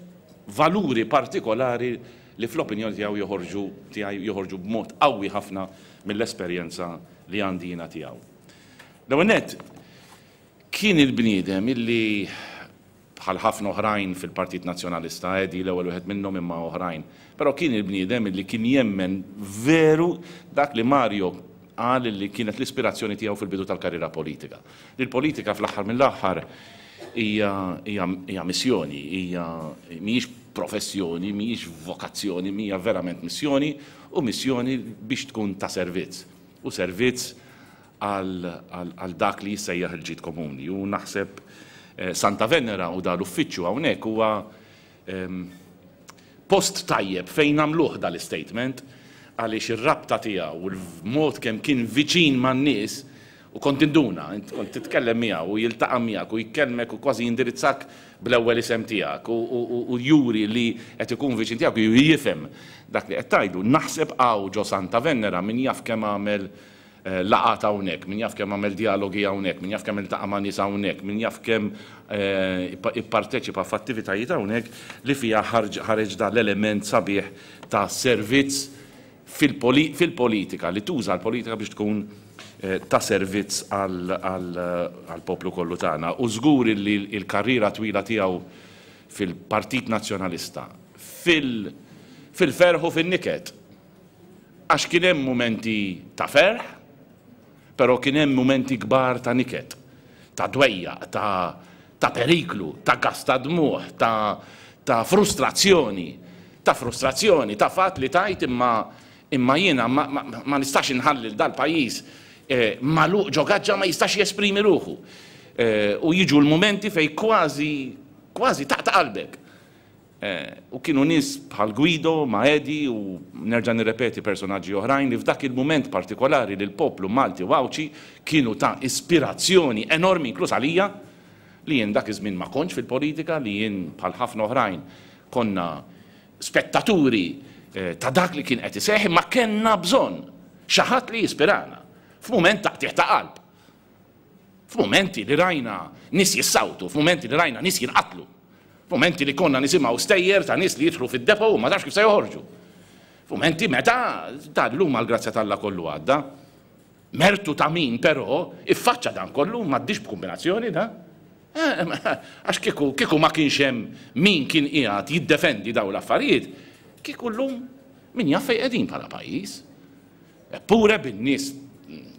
valuri partikolari li fl-opinjoni tiegħu joħorġu tiegħu joħorġu b'mod qawwi ħafna mill-esperjenza li għandina tiegħu. Dawennet, kien il-bniedem illi bħal ħafna oħrajn fil-Partit Nazzjonalista, edi l-ewwel wieħed minnhom imma oħrajn. Però kien il-bniedem illi kien jemmen veru dak li Mario qal li kienet l-ispirazzjoni tiegħu fil-bidu tal-karriera politika. Il-politika fl-aħħar mill-aħħar hija missjoni, hija miex professjoni, miex vokazzjoni, mija verament missjoni u missjoni biex tkun ta' servizz. U servizz għal dak li jissejjaħ il-ġit komuni. U naħseb eh, Santa Venera u dal uffiċċju hawnhekk huwa ehm, post tajjeb fejn għamluħ dal-statement għaliex ir-rabta tiegħu u l-mod kemm kien viċin man-nies u kont induna, kont titkellem miegħu u jiltaqa' miegħek u jkellmek u kważi jindirizzak bl-ewwel isem tiegħek u juri li qed ikun viċin tiegħek u jifhem dak li qed tgħidu. Naħseb għaw ġo Santa Venera min jaf kemm għamel eh, laqat hawnhekk, min jaf kemm għamel dialogi hawnhekk, min jaf kemm iltaqa' ma' nies hawnhekk, min jaf kemm eh, ipparteċipa f'attivitajiet hawnhekk li fiha ħareġ dan l-element sabiħ ta' servizz fil-politika li tuża l-politika biex tkun Eh, ta' servizz eh, għal poplu kollu tagħna. U żgur li l-karriera twila tiegħu fil-Partit Nazzjonalista, fil-ferħu fin-niket. Għax kien hemm mumenti ta' ferħ, però kien hemm mumenti kbar ta' niket, ta' dwejja, ta', ta periklu, ta' gas ta' dmuħ, ta', ta frustrazzjoni, ta' frustrazzjoni, ta' fat li tajt imma imma jiena ma, ma, ma nistax inħallil dal-pajjiż Eh, maluq ġogaġġa ma jistax jesprimi ruħu. Eh, u jiġu l-momenti fej kważi, kważi taqta qalbek. Eh, u kienu nis bħal Guido, ma'edi, u nerġa nirrepeti personaġġi oħrajn li f'dak il-moment partikolari li l-poplu Malti u Awċi kienu ta' ispirazzjoni enormi inkluż għalija li jien dak iż-żmien ma konċ fil-politika li jien bħal ħafna oħrajn konna spettaturi ta' dak li kien qed iseħħi ma kenna bżonn xi ħadd li jispirana f'mument ta' tiħ ta' qalb. F'mumenti li rajna nis jissawtu, f'mumenti li rajna nis jinqatlu, f'mumenti li konna nisimaw stejjer ta' nis li jitħlu fid-depo u ma tafx kif se joħorġu. F'mumenti meta ta' l-lum għal-grazzja tal-la kollu għadda, mertu ta' min però iffaċċa dan kollu ma ddix b'kombinazzjoni da. Eh, għax kiku, kiku ma kienx hemm min kien qiegħed jiddefendi daw l-affarijiet, kiku lum min jaffej qegħdin bħala pajjiż. Pure bin-nies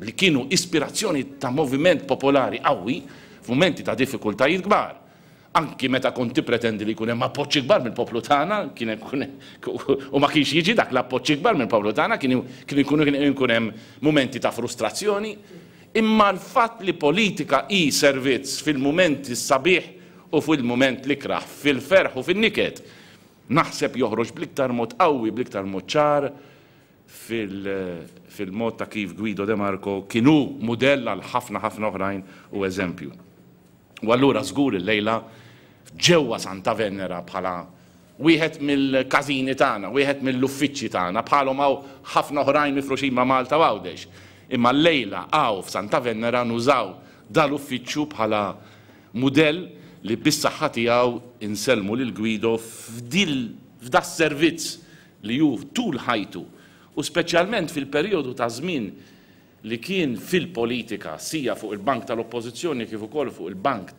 li kienu ispirazzjoni ta' moviment popolari qawwi f'mumenti ta' diffikultajiet kbar. Anki meta konti pretendi li kunem appoċċi gbar mill-poplu tagħna, kien u ma kienx jiġi dak l-appoċċi gbar mill-poplu tagħna, kien ikun hemm mumenti ta' frustrazzjoni. Imma l-fatt li politika i servizz fil-mumenti sabiħ u fil-moment li kraħ, fil-ferħ u fil-niket, naħseb joħroġ bliktar mod qawwi, bliktar mod ċar, fil-mod ta' kif Guido De Marco kienu modell għal ħafna ħafna oħrajn u eżempju. U allura żgur il-lejla ġewwa Santa Venera bħala wieħed mill-każini tagħna, wieħed mill-uffiċċji tagħna, bħalhom hawn ħafna oħrajn mifruxin ma' Malta għawdex. Imma l-lejla għaw f'Santa Venera nużaw dal-uffiċċju bħala modell li bis-saħħa tiegħu inselmu lil Guido f'dil f'das servizz li ju tul ħajtu U speċjalment fil-perjodu ta' żmien li kien fil-politika sija fuq il-bank tal-oppożizzjoni kif ukoll fuq il-bank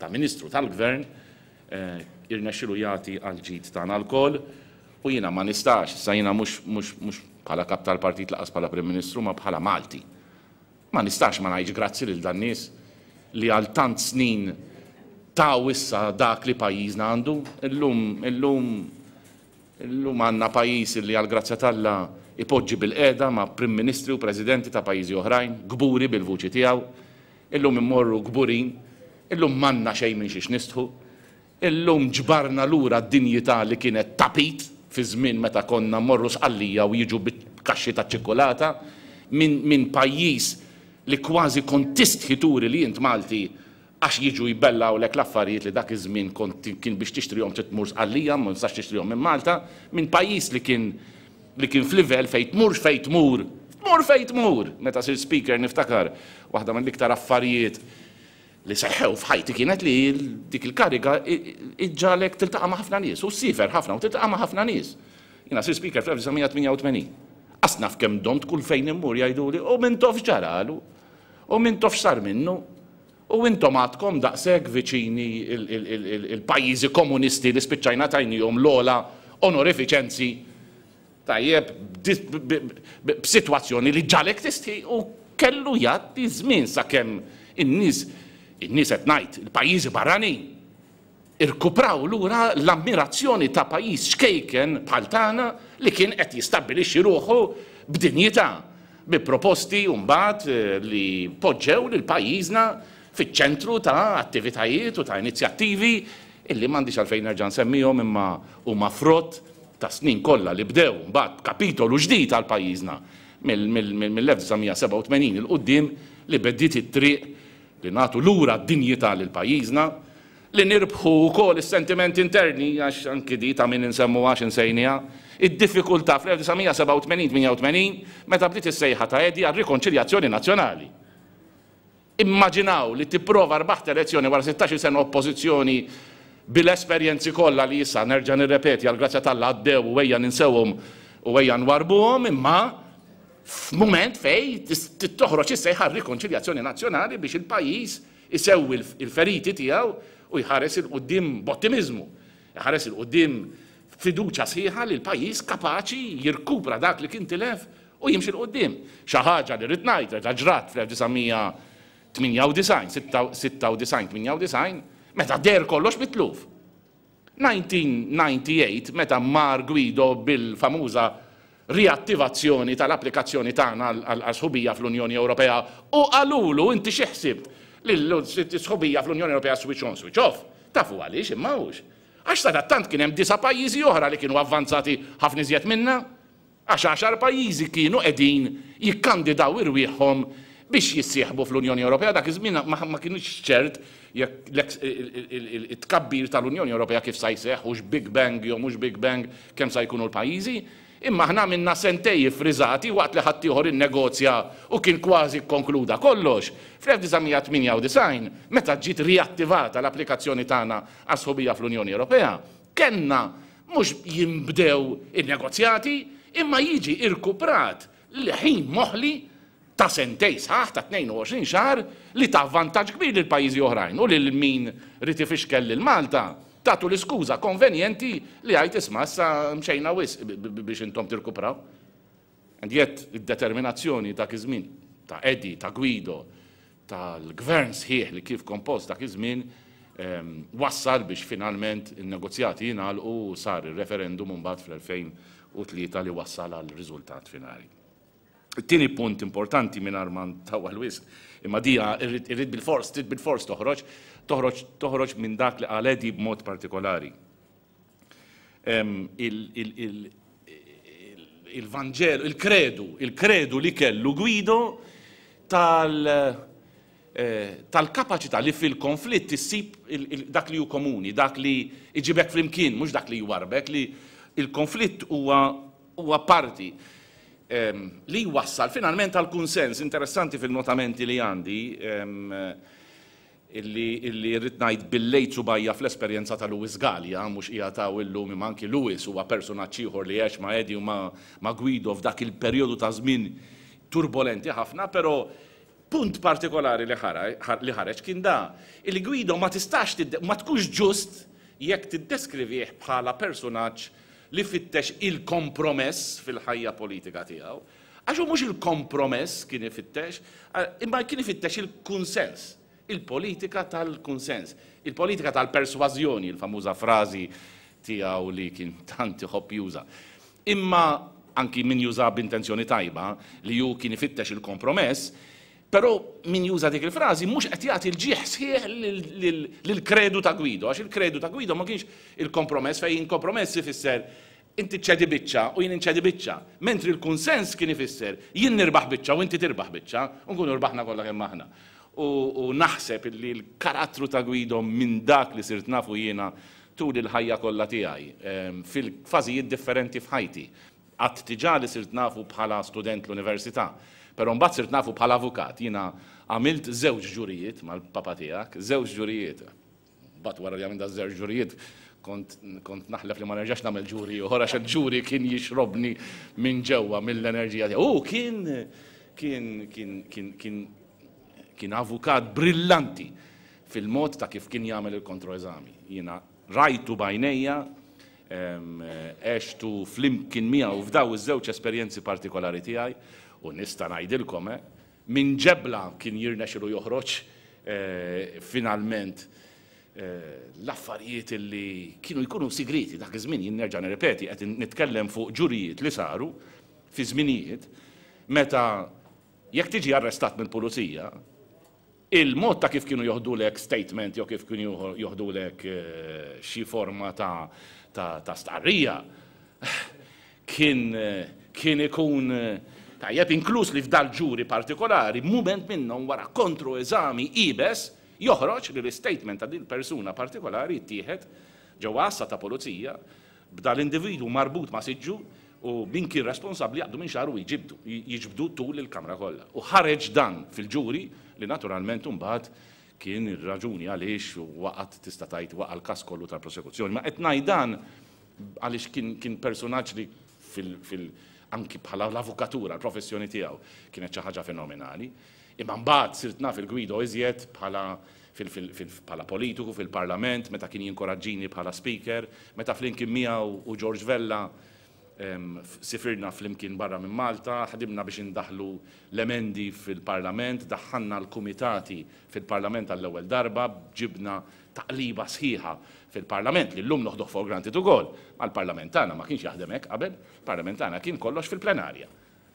ta' ministru tal-gvern eh, irnexxilu jagħti għal-ġid tagħna lkoll, u jiena ma nistax, sa jiena mhux bħala kap tal-partit laqas bħala Prim Ministru ma bħala Malti. Ma nistax ma ngħidx grazzi lil dan nies li għal tant snin ta' wissa dak li pajjiżna għandu, illum illum illum għandna pajjiż li għal grazzja talla ipoġġi bil-qeda ma' prim ministri u presidenti ta' pajjiżi oħrajn, gburi bil-vuċi tiegħu, illum immorru gburin, illum manna xejn minn xiex nistħu, illum ġbarna lura d-dinjità li kienet tapit fi żmien meta konna morru sqallija u jiġu bit-kaxxi ta' ċikolata minn min pajjiż li kważi kontist hituri li jint Malti għax jiġu jibella u lek laffariet li dak iż-żmien kien biex tixtrihom titmur għalija, ma nistax tixtrihom minn Malta, minn pajjiż li kien li kien f'livell fejt tmurx fejt mur, Mur fejt tmur. Meta sir speaker niftakar waħda mill-iktar affarijiet li seħħew f'ħajti kienet li dik il-kariga iġġalek tiltaqa' ħafna nies u sifer ħafna u tiltaqa' ħafna nies. Jiena sir speaker fl-1988. Asnaf kem domt kull fejn immur jajdu li u minn tof ġaralu u minn tof sar minnu. U intom għadkom daqseg viċini il-pajjiżi komunisti li spiċċajna tajnijom l-ola onorifiċenzi tajjeb b-situazzjoni li ġalek tisti u kellu zmin żmien sakemm in-nies in-nies qed ngħid il-pajjiżi barani, irkupraw lura l-ammirazzjoni ta' pajiz xkejken bħal tagħna li kien qed jistabbilixxi ruħu b'dinjità bi proposti mbagħad eh, li poġġew l pajjiżna fiċ-ċentru ta' attivitajiet u ta' inizjattivi illi m'għandix għalfejn nerġa' nsemmihom imma huma frott ta' snin kollha li bdew mbagħad kapitolu ġdid għal pajjiżna mill-1987 il-qudiem li beddiet it-triq li nagħtu lura d-dinjità lil pajjiżna li nirbħu wkoll is-sentiment interni għax anki di ta' min insemmu għax insejnija id-diffikultà fl-1987-88 meta bdiet is-sejħa ta' edi għal rikonċiljazzjoni nazzjonali. Immaġinaw li tipprova rbaħt elezzjoni wara 16 sena oppożizzjoni bil-esperienzi kollha li jissa nerġa' nirrepeti għal grazja tal għaddew u għajjan ninsewhom u għajjan nwarbuhom imma f-moment fej toħroġ issa jħar rikonċiljazzjoni nazzjonali biex il-pajjiż isewwi il-feriti tiegħu u jħares il-qudiem b'ottimizmu, jħares il-qudiem fiduċa sħiħa li l-pajjiż kapaċi jirkupra dak li kien tilef u jimxi l-qoddim. ħaġa li rrit ngħid, ġrat fl-1998, 96, 98, Meta der kollox mitluf. 1998, meta Mar Guido bil-famuża riattivazzjoni tal-applikazzjoni tagħna għal-sħubija fl-Unjoni Ewropea u għalulu inti xieħsibt li l-sħubija fl-Unjoni Ewropea switch on, switch off. Tafu għaliex, imma mhux. Għax ta' tant kien hemm disa pajjiżi oħra li kienu avvanzati ħafna iżjed minna. Għax għaxar pajjiżi kienu qegħdin jikkandidaw irwieħhom biex jissieħbu fl-Unjoni Ewropea, dak iż-żmien ma kienx ċert jekk it-tkabbir tal-Unjoni Ewropea kif sa jseħ, u Big Bang jew mhux Big Bang kemm sa jkunu l-pajjiżi, imma aħna minna sentej frizati waqt li ħadd ieħor in-negozja u kien kważi konkluda kollox. Fl-1998, meta ġiet riattivata l-applikazzjoni tagħna għas-ħobija fl-Unjoni Ewropea, kenna mhux jimbdew in-negozjati, imma jiġi irkuprat l-ħin moħli ta' sentej saħ ta' 22 xar li ta' vantaġġ kbir l pajjiżi oħrajn u lil min riti fixkel lil Malta tu l-iskuża konvenjenti li għajt ismassa sa mxejna wis biex intom tirkupraw. And yet determinazzjoni ta' kizmin, ta' Edi, ta' Guido, tal-gvern sħiħ li kif kompost ta' kizmin wassal biex finalment il-negozjati u sar il-referendum un fl-2003 li wassal għal-riżultat finali. Tini punt importanti minn arman ta' għal-wis, imma dija ah, irrid bil-fors, irrid bil-fors toħroġ, toħroġ, toħroċ minn dak li għaledi b'mod partikolari. Il-Vangelo, il-kredu, il-kredu li kellu Guido tal- eh, tal-kapacità li fil-konflitt issib dak li ju komuni, dak li iġibek fl-imkien, mux dak li ju warbek, li il-konflitt huwa parti. Ehm, li wassal finalment għal kunsens interessanti fil-notamenti li għandi ehm, illi rrit ngħid billejtu bajja fl-esperjenza ta' Lewis Gallia, mhux ija ta' illum mi anki Lewis huwa persona ieħor li għex ma' edi u ma' Guido f'dak il-perjodu ta' żmien turbolenti ħafna, però punt partikolari li ħareġ kien da il Guido ma tistax ma tkunx ġust jekk tiddeskrivih bħala personaġġ li fittex il-kompromess fil-ħajja politika tiegħu. Għaxu mhux il-kompromess kien ifittex, eh, imma kien fittex il-kunsens, il-politika tal-kunsens, il-politika tal-perswazjoni, il-famuża frażi tiegħu li kien tant iħobb juża. Imma anki min juża b'intenzjoni tajba li ju kien ifittex il-kompromess, Però min juża dik il-frażi mhux qed jagħti l-ġieħ sħiħ lill-kredu ta' Gwido, għax il-kredu ta' Gwido ma kienx il-kompromess fejn kompromess ifisser inti ċedi biċċa u jien inċedi biċċa, mentri l-kunsens kien ifisser jien nirbaħ biċċa u inti tirbaħ biċċa, u nkunu rbaħna kollha kemm aħna. U naħseb li l-karattru ta' Gwido minn dak li sirt nafu jiena tul il-ħajja kollha tiegħi ehm, fil-fażijiet differenti f'ħajti. Għat tiġali li sirt nafu bħala student l-università Pero mbagħad sirt nafu bħala avukat, jina għamilt żewġ ġurijiet mal-papa tiegħek, żewġ ġurijiet. Bat wara li għamilt da ġurijiet kont, kont naħlef li ma nerġax nagħmel ġuri, uħra xa ġuri kien jixrobni minn ġewwa mill-enerġija tiegħu. U kien kien kien kien kien kien avukat brillanti fil-mod ta' kif kien jagħmel il-kontroeżami. Jiena rajtu bajnejja eċtu flimkien miegħu f'daw iż-żewġ esperjenzi partikolari tiegħi u nista' ngħidilkom eh, minn ġebla kien jirna xilu joħroġ eh, finalment eh, l-affarijiet li kienu jkunu sigriti dak iż-żmien jien nerġa' nirrepeti qed nitkellem fuq ġurijiet li saru fi żminijiet meta jekk tiġi arrestat minn pulizija il-mod ta' kif kienu joħdulek statement jew kif kienu joħdulek xi forma ta', ta, ta starrija kien kien ikun uh, tajjeb inkluż li f'dal ġuri partikolari, mument minnhom wara kontro eżami ibes, joħroġ li l-statement ta' din persuna partikolari jittieħed ġewwa assa ta' polizija b'dal individu marbut ma' siġġu u min kien responsabli għaddu minn xaru jġibdu, jġibdu tul il-kamra kollha. U ħareġ dan fil-ġuri li naturalment mbagħad kien ir-raġuni għaliex waqgħet tista' tajt waqa' l-każ kollu tal-prosekuzzjoni. Ma qed dan għaliex kien, kien personaġġ li fil-, fil anki bħala l-avukatura, l-professjoni tiegħu kienet xi ħaġa fenomenali. Imma mbagħad sirtna fil gwido iżjed bħala bħala politiku fil-parlament, meta kien jinkoraġġini bħala speaker, meta flimkien Miaw u George Vella sifirna flimkien barra minn Malta, ħadimna biex indaħlu l-emendi fil-parlament, daħħanna l-kumitati fil-parlament għall-ewwel darba, ġibna taqliba sħiħa fil-parlament li l-lum noħduħ granti tu ukoll. Ma l-parlamentana ma kienx jaħdemek qabel, qabel, parlamentana kien kollox fil-plenarja.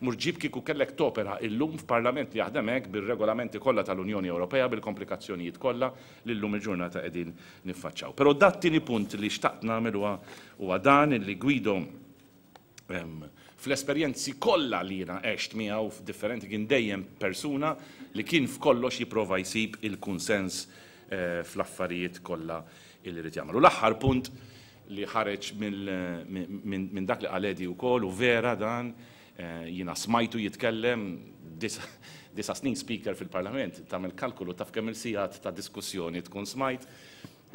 Murġib kiku kellek topera l-lum f'parlament jaħdemek bil-regolamenti kollha tal-Unjoni Ewropea bil-komplikazzjonijiet kollha li llum il-ġurnata qegħdin niffaċċaw. Però dat-tieni punt li xtaqt nagħmel huwa dan li Gwido ehm, fl-esperjenzi kollha li jiena għext miegħu f'differenti kien dejjem persuna li kien f'kollox jipprova jsib il-kunsens Eh, fl-affarijiet kollha illi rrid jagħmel. U l-aħħar punt li ħareġ minn dak li qaledi wkoll u vera dan eh, jina smajtu jitkellem disa <laughs> snin speaker fil-parlament, il kalkulu taf kemm il-sijat ta' diskussjoni tkun smajt.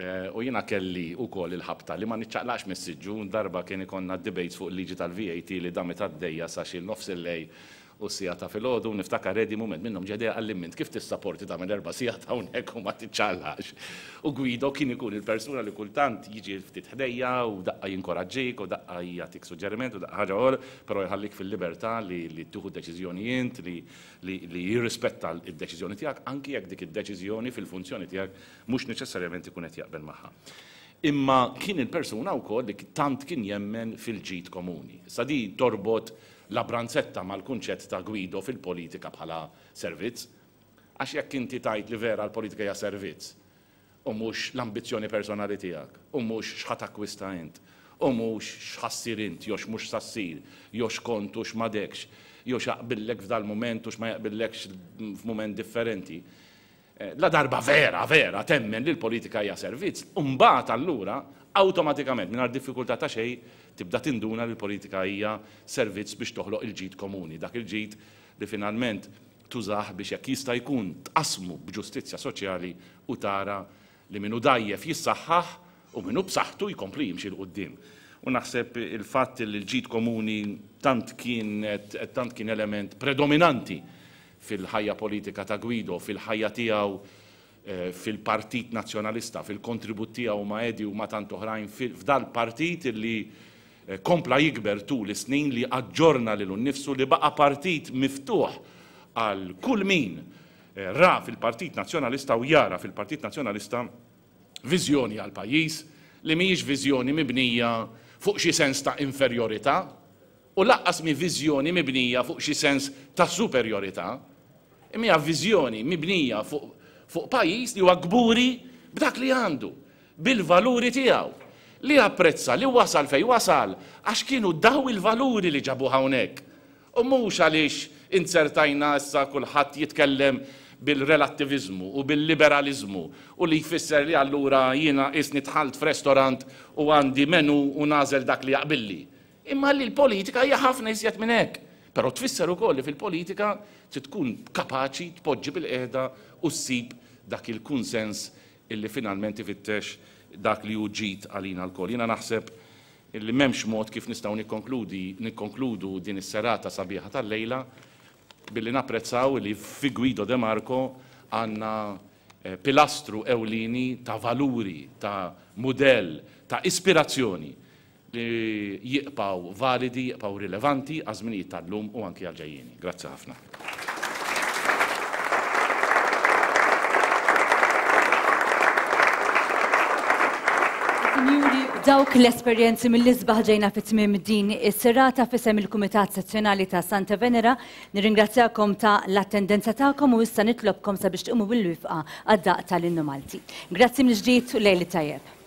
Eh, u jina kelli u kol il-ħabta li ma nitċaqlax mis-sġun darba kien ikonna debates fuq il-liġi tal-VAT li damet għaddejja sa xil nofs il-lej u sijata fil-ħodu, niftakar redi moment minnum ġedja għallimment kif t-sapporti ta' minn erba sijata unnek u ma t-ċallax. U Guido kien ikun il-persuna li kultant jiġi ftit ħdejja u daqqa jinkoraġġik u daqqa jgħatik suġġeriment u daqqa ħagħa pero jħallik fil-libertà li tuħu jint li jirrispetta id-deċizjoni tijak, anki jgħak dik id-deċizjoni fil-funzjoni tijak mux neċessarjament ikun qed jaqbel maħħa imma kien il-persuna u kod li tant kien jemmen fil-ġit komuni. Sadi torbot la branzetta mal-kunċett ta' Gwido fil-politika bħala servizz. Għax jekk inti tajt li vera l-politika hija servizz, u mhux l-ambizzjoni personali tiegħek, u mhux x'ħat akkwista int, u mhux x'ħassir int, jew mhux sassir, jew kontu u x'madekx, jew x'aqbillek f'dal moment u x'ma jaqbillekx f'mument differenti. Eh, la darba vera, vera, temmen li l-politika hija servizz, u mbagħad allura awtomatikament mingħajr diffikultà ta' xejn tibda tinduna li politika hija servizz biex toħloq il-ġid komuni, dak il-ġid li finalment tużaħ biex jekk jista' jkun tqasmu b'ġustizzja soċjali u tara li minnu dajjef jissaħħaħ u minnu b'saħħtu jkompli jimxi l-qoddim. U naħseb il-fatt li l-ġid komuni tant kien, tant kien element predominanti fil-ħajja politika ta' Gwido, fil-ħajja tiegħu eh, fil-Partit Nazzjonalista, fil-kontribut tiegħu ma' Edi u ma' tant oħrajn f'dal partit li Eh, kompla jikber tul is-snin li aġġorna lil unnifsu li baqa' partit miftuħ għal kull min eh, ra fil-Partit Nazzjonalista u jara fil-Partit Nazzjonalista viżjoni għal pajjiż li mhijiex viżjoni mibnija fuq xi sens ta' inferiorità u laqqas mi viżjoni mibnija fuq xi sens ta' superiorità, imija viżjoni mibnija fuq, fuq pajjiż li huwa gburi b'dak li għandu, bil-valuri tiegħu li apprezza, li wasal fej wasal, għax kienu daw il-valuri li ġabu hawnhekk. U mhux għaliex insertajna issa kulħadd jitkellem bil-relativizmu u bil-liberalizmu u li jfisser li allura jiena isni tħalt f'restorant u għandi menu u nażel dak li jaqbilli. Imma li l-politika hija ħafna iżjed minn hekk. Però tfisser ukoll li fil-politika tkun kapaċi tpoġġi bil-qeda u ssib dak il-kunsens illi finalment ifittex dak li uġit għalina l-kol. Jina naħseb li memx mod kif nistaw nikkonkludu din is-serata sabiħa tal-lejla billi napprezzaw li figwido De Marco għanna eh, pilastru ewlini ta' valuri, ta' model, ta' ispirazzjoni li jiqpaw validi, jiqpaw rilevanti għazmini tal-lum u anki għalġajjeni. Grazzi ħafna. Dawk l-esperienzi mill lisbaħ ġejna fit tmim din is-serata fisem il-Kumitat Sezzjonali ta' Santa Venera. Nirringrazzjakom ta' l-attendenza ta'kom u issa nitlobkom sabiex tqumu bil-wifqa għad-daq tal-innu Malti. Grazzi mill-ġdijt u lejli tajjeb.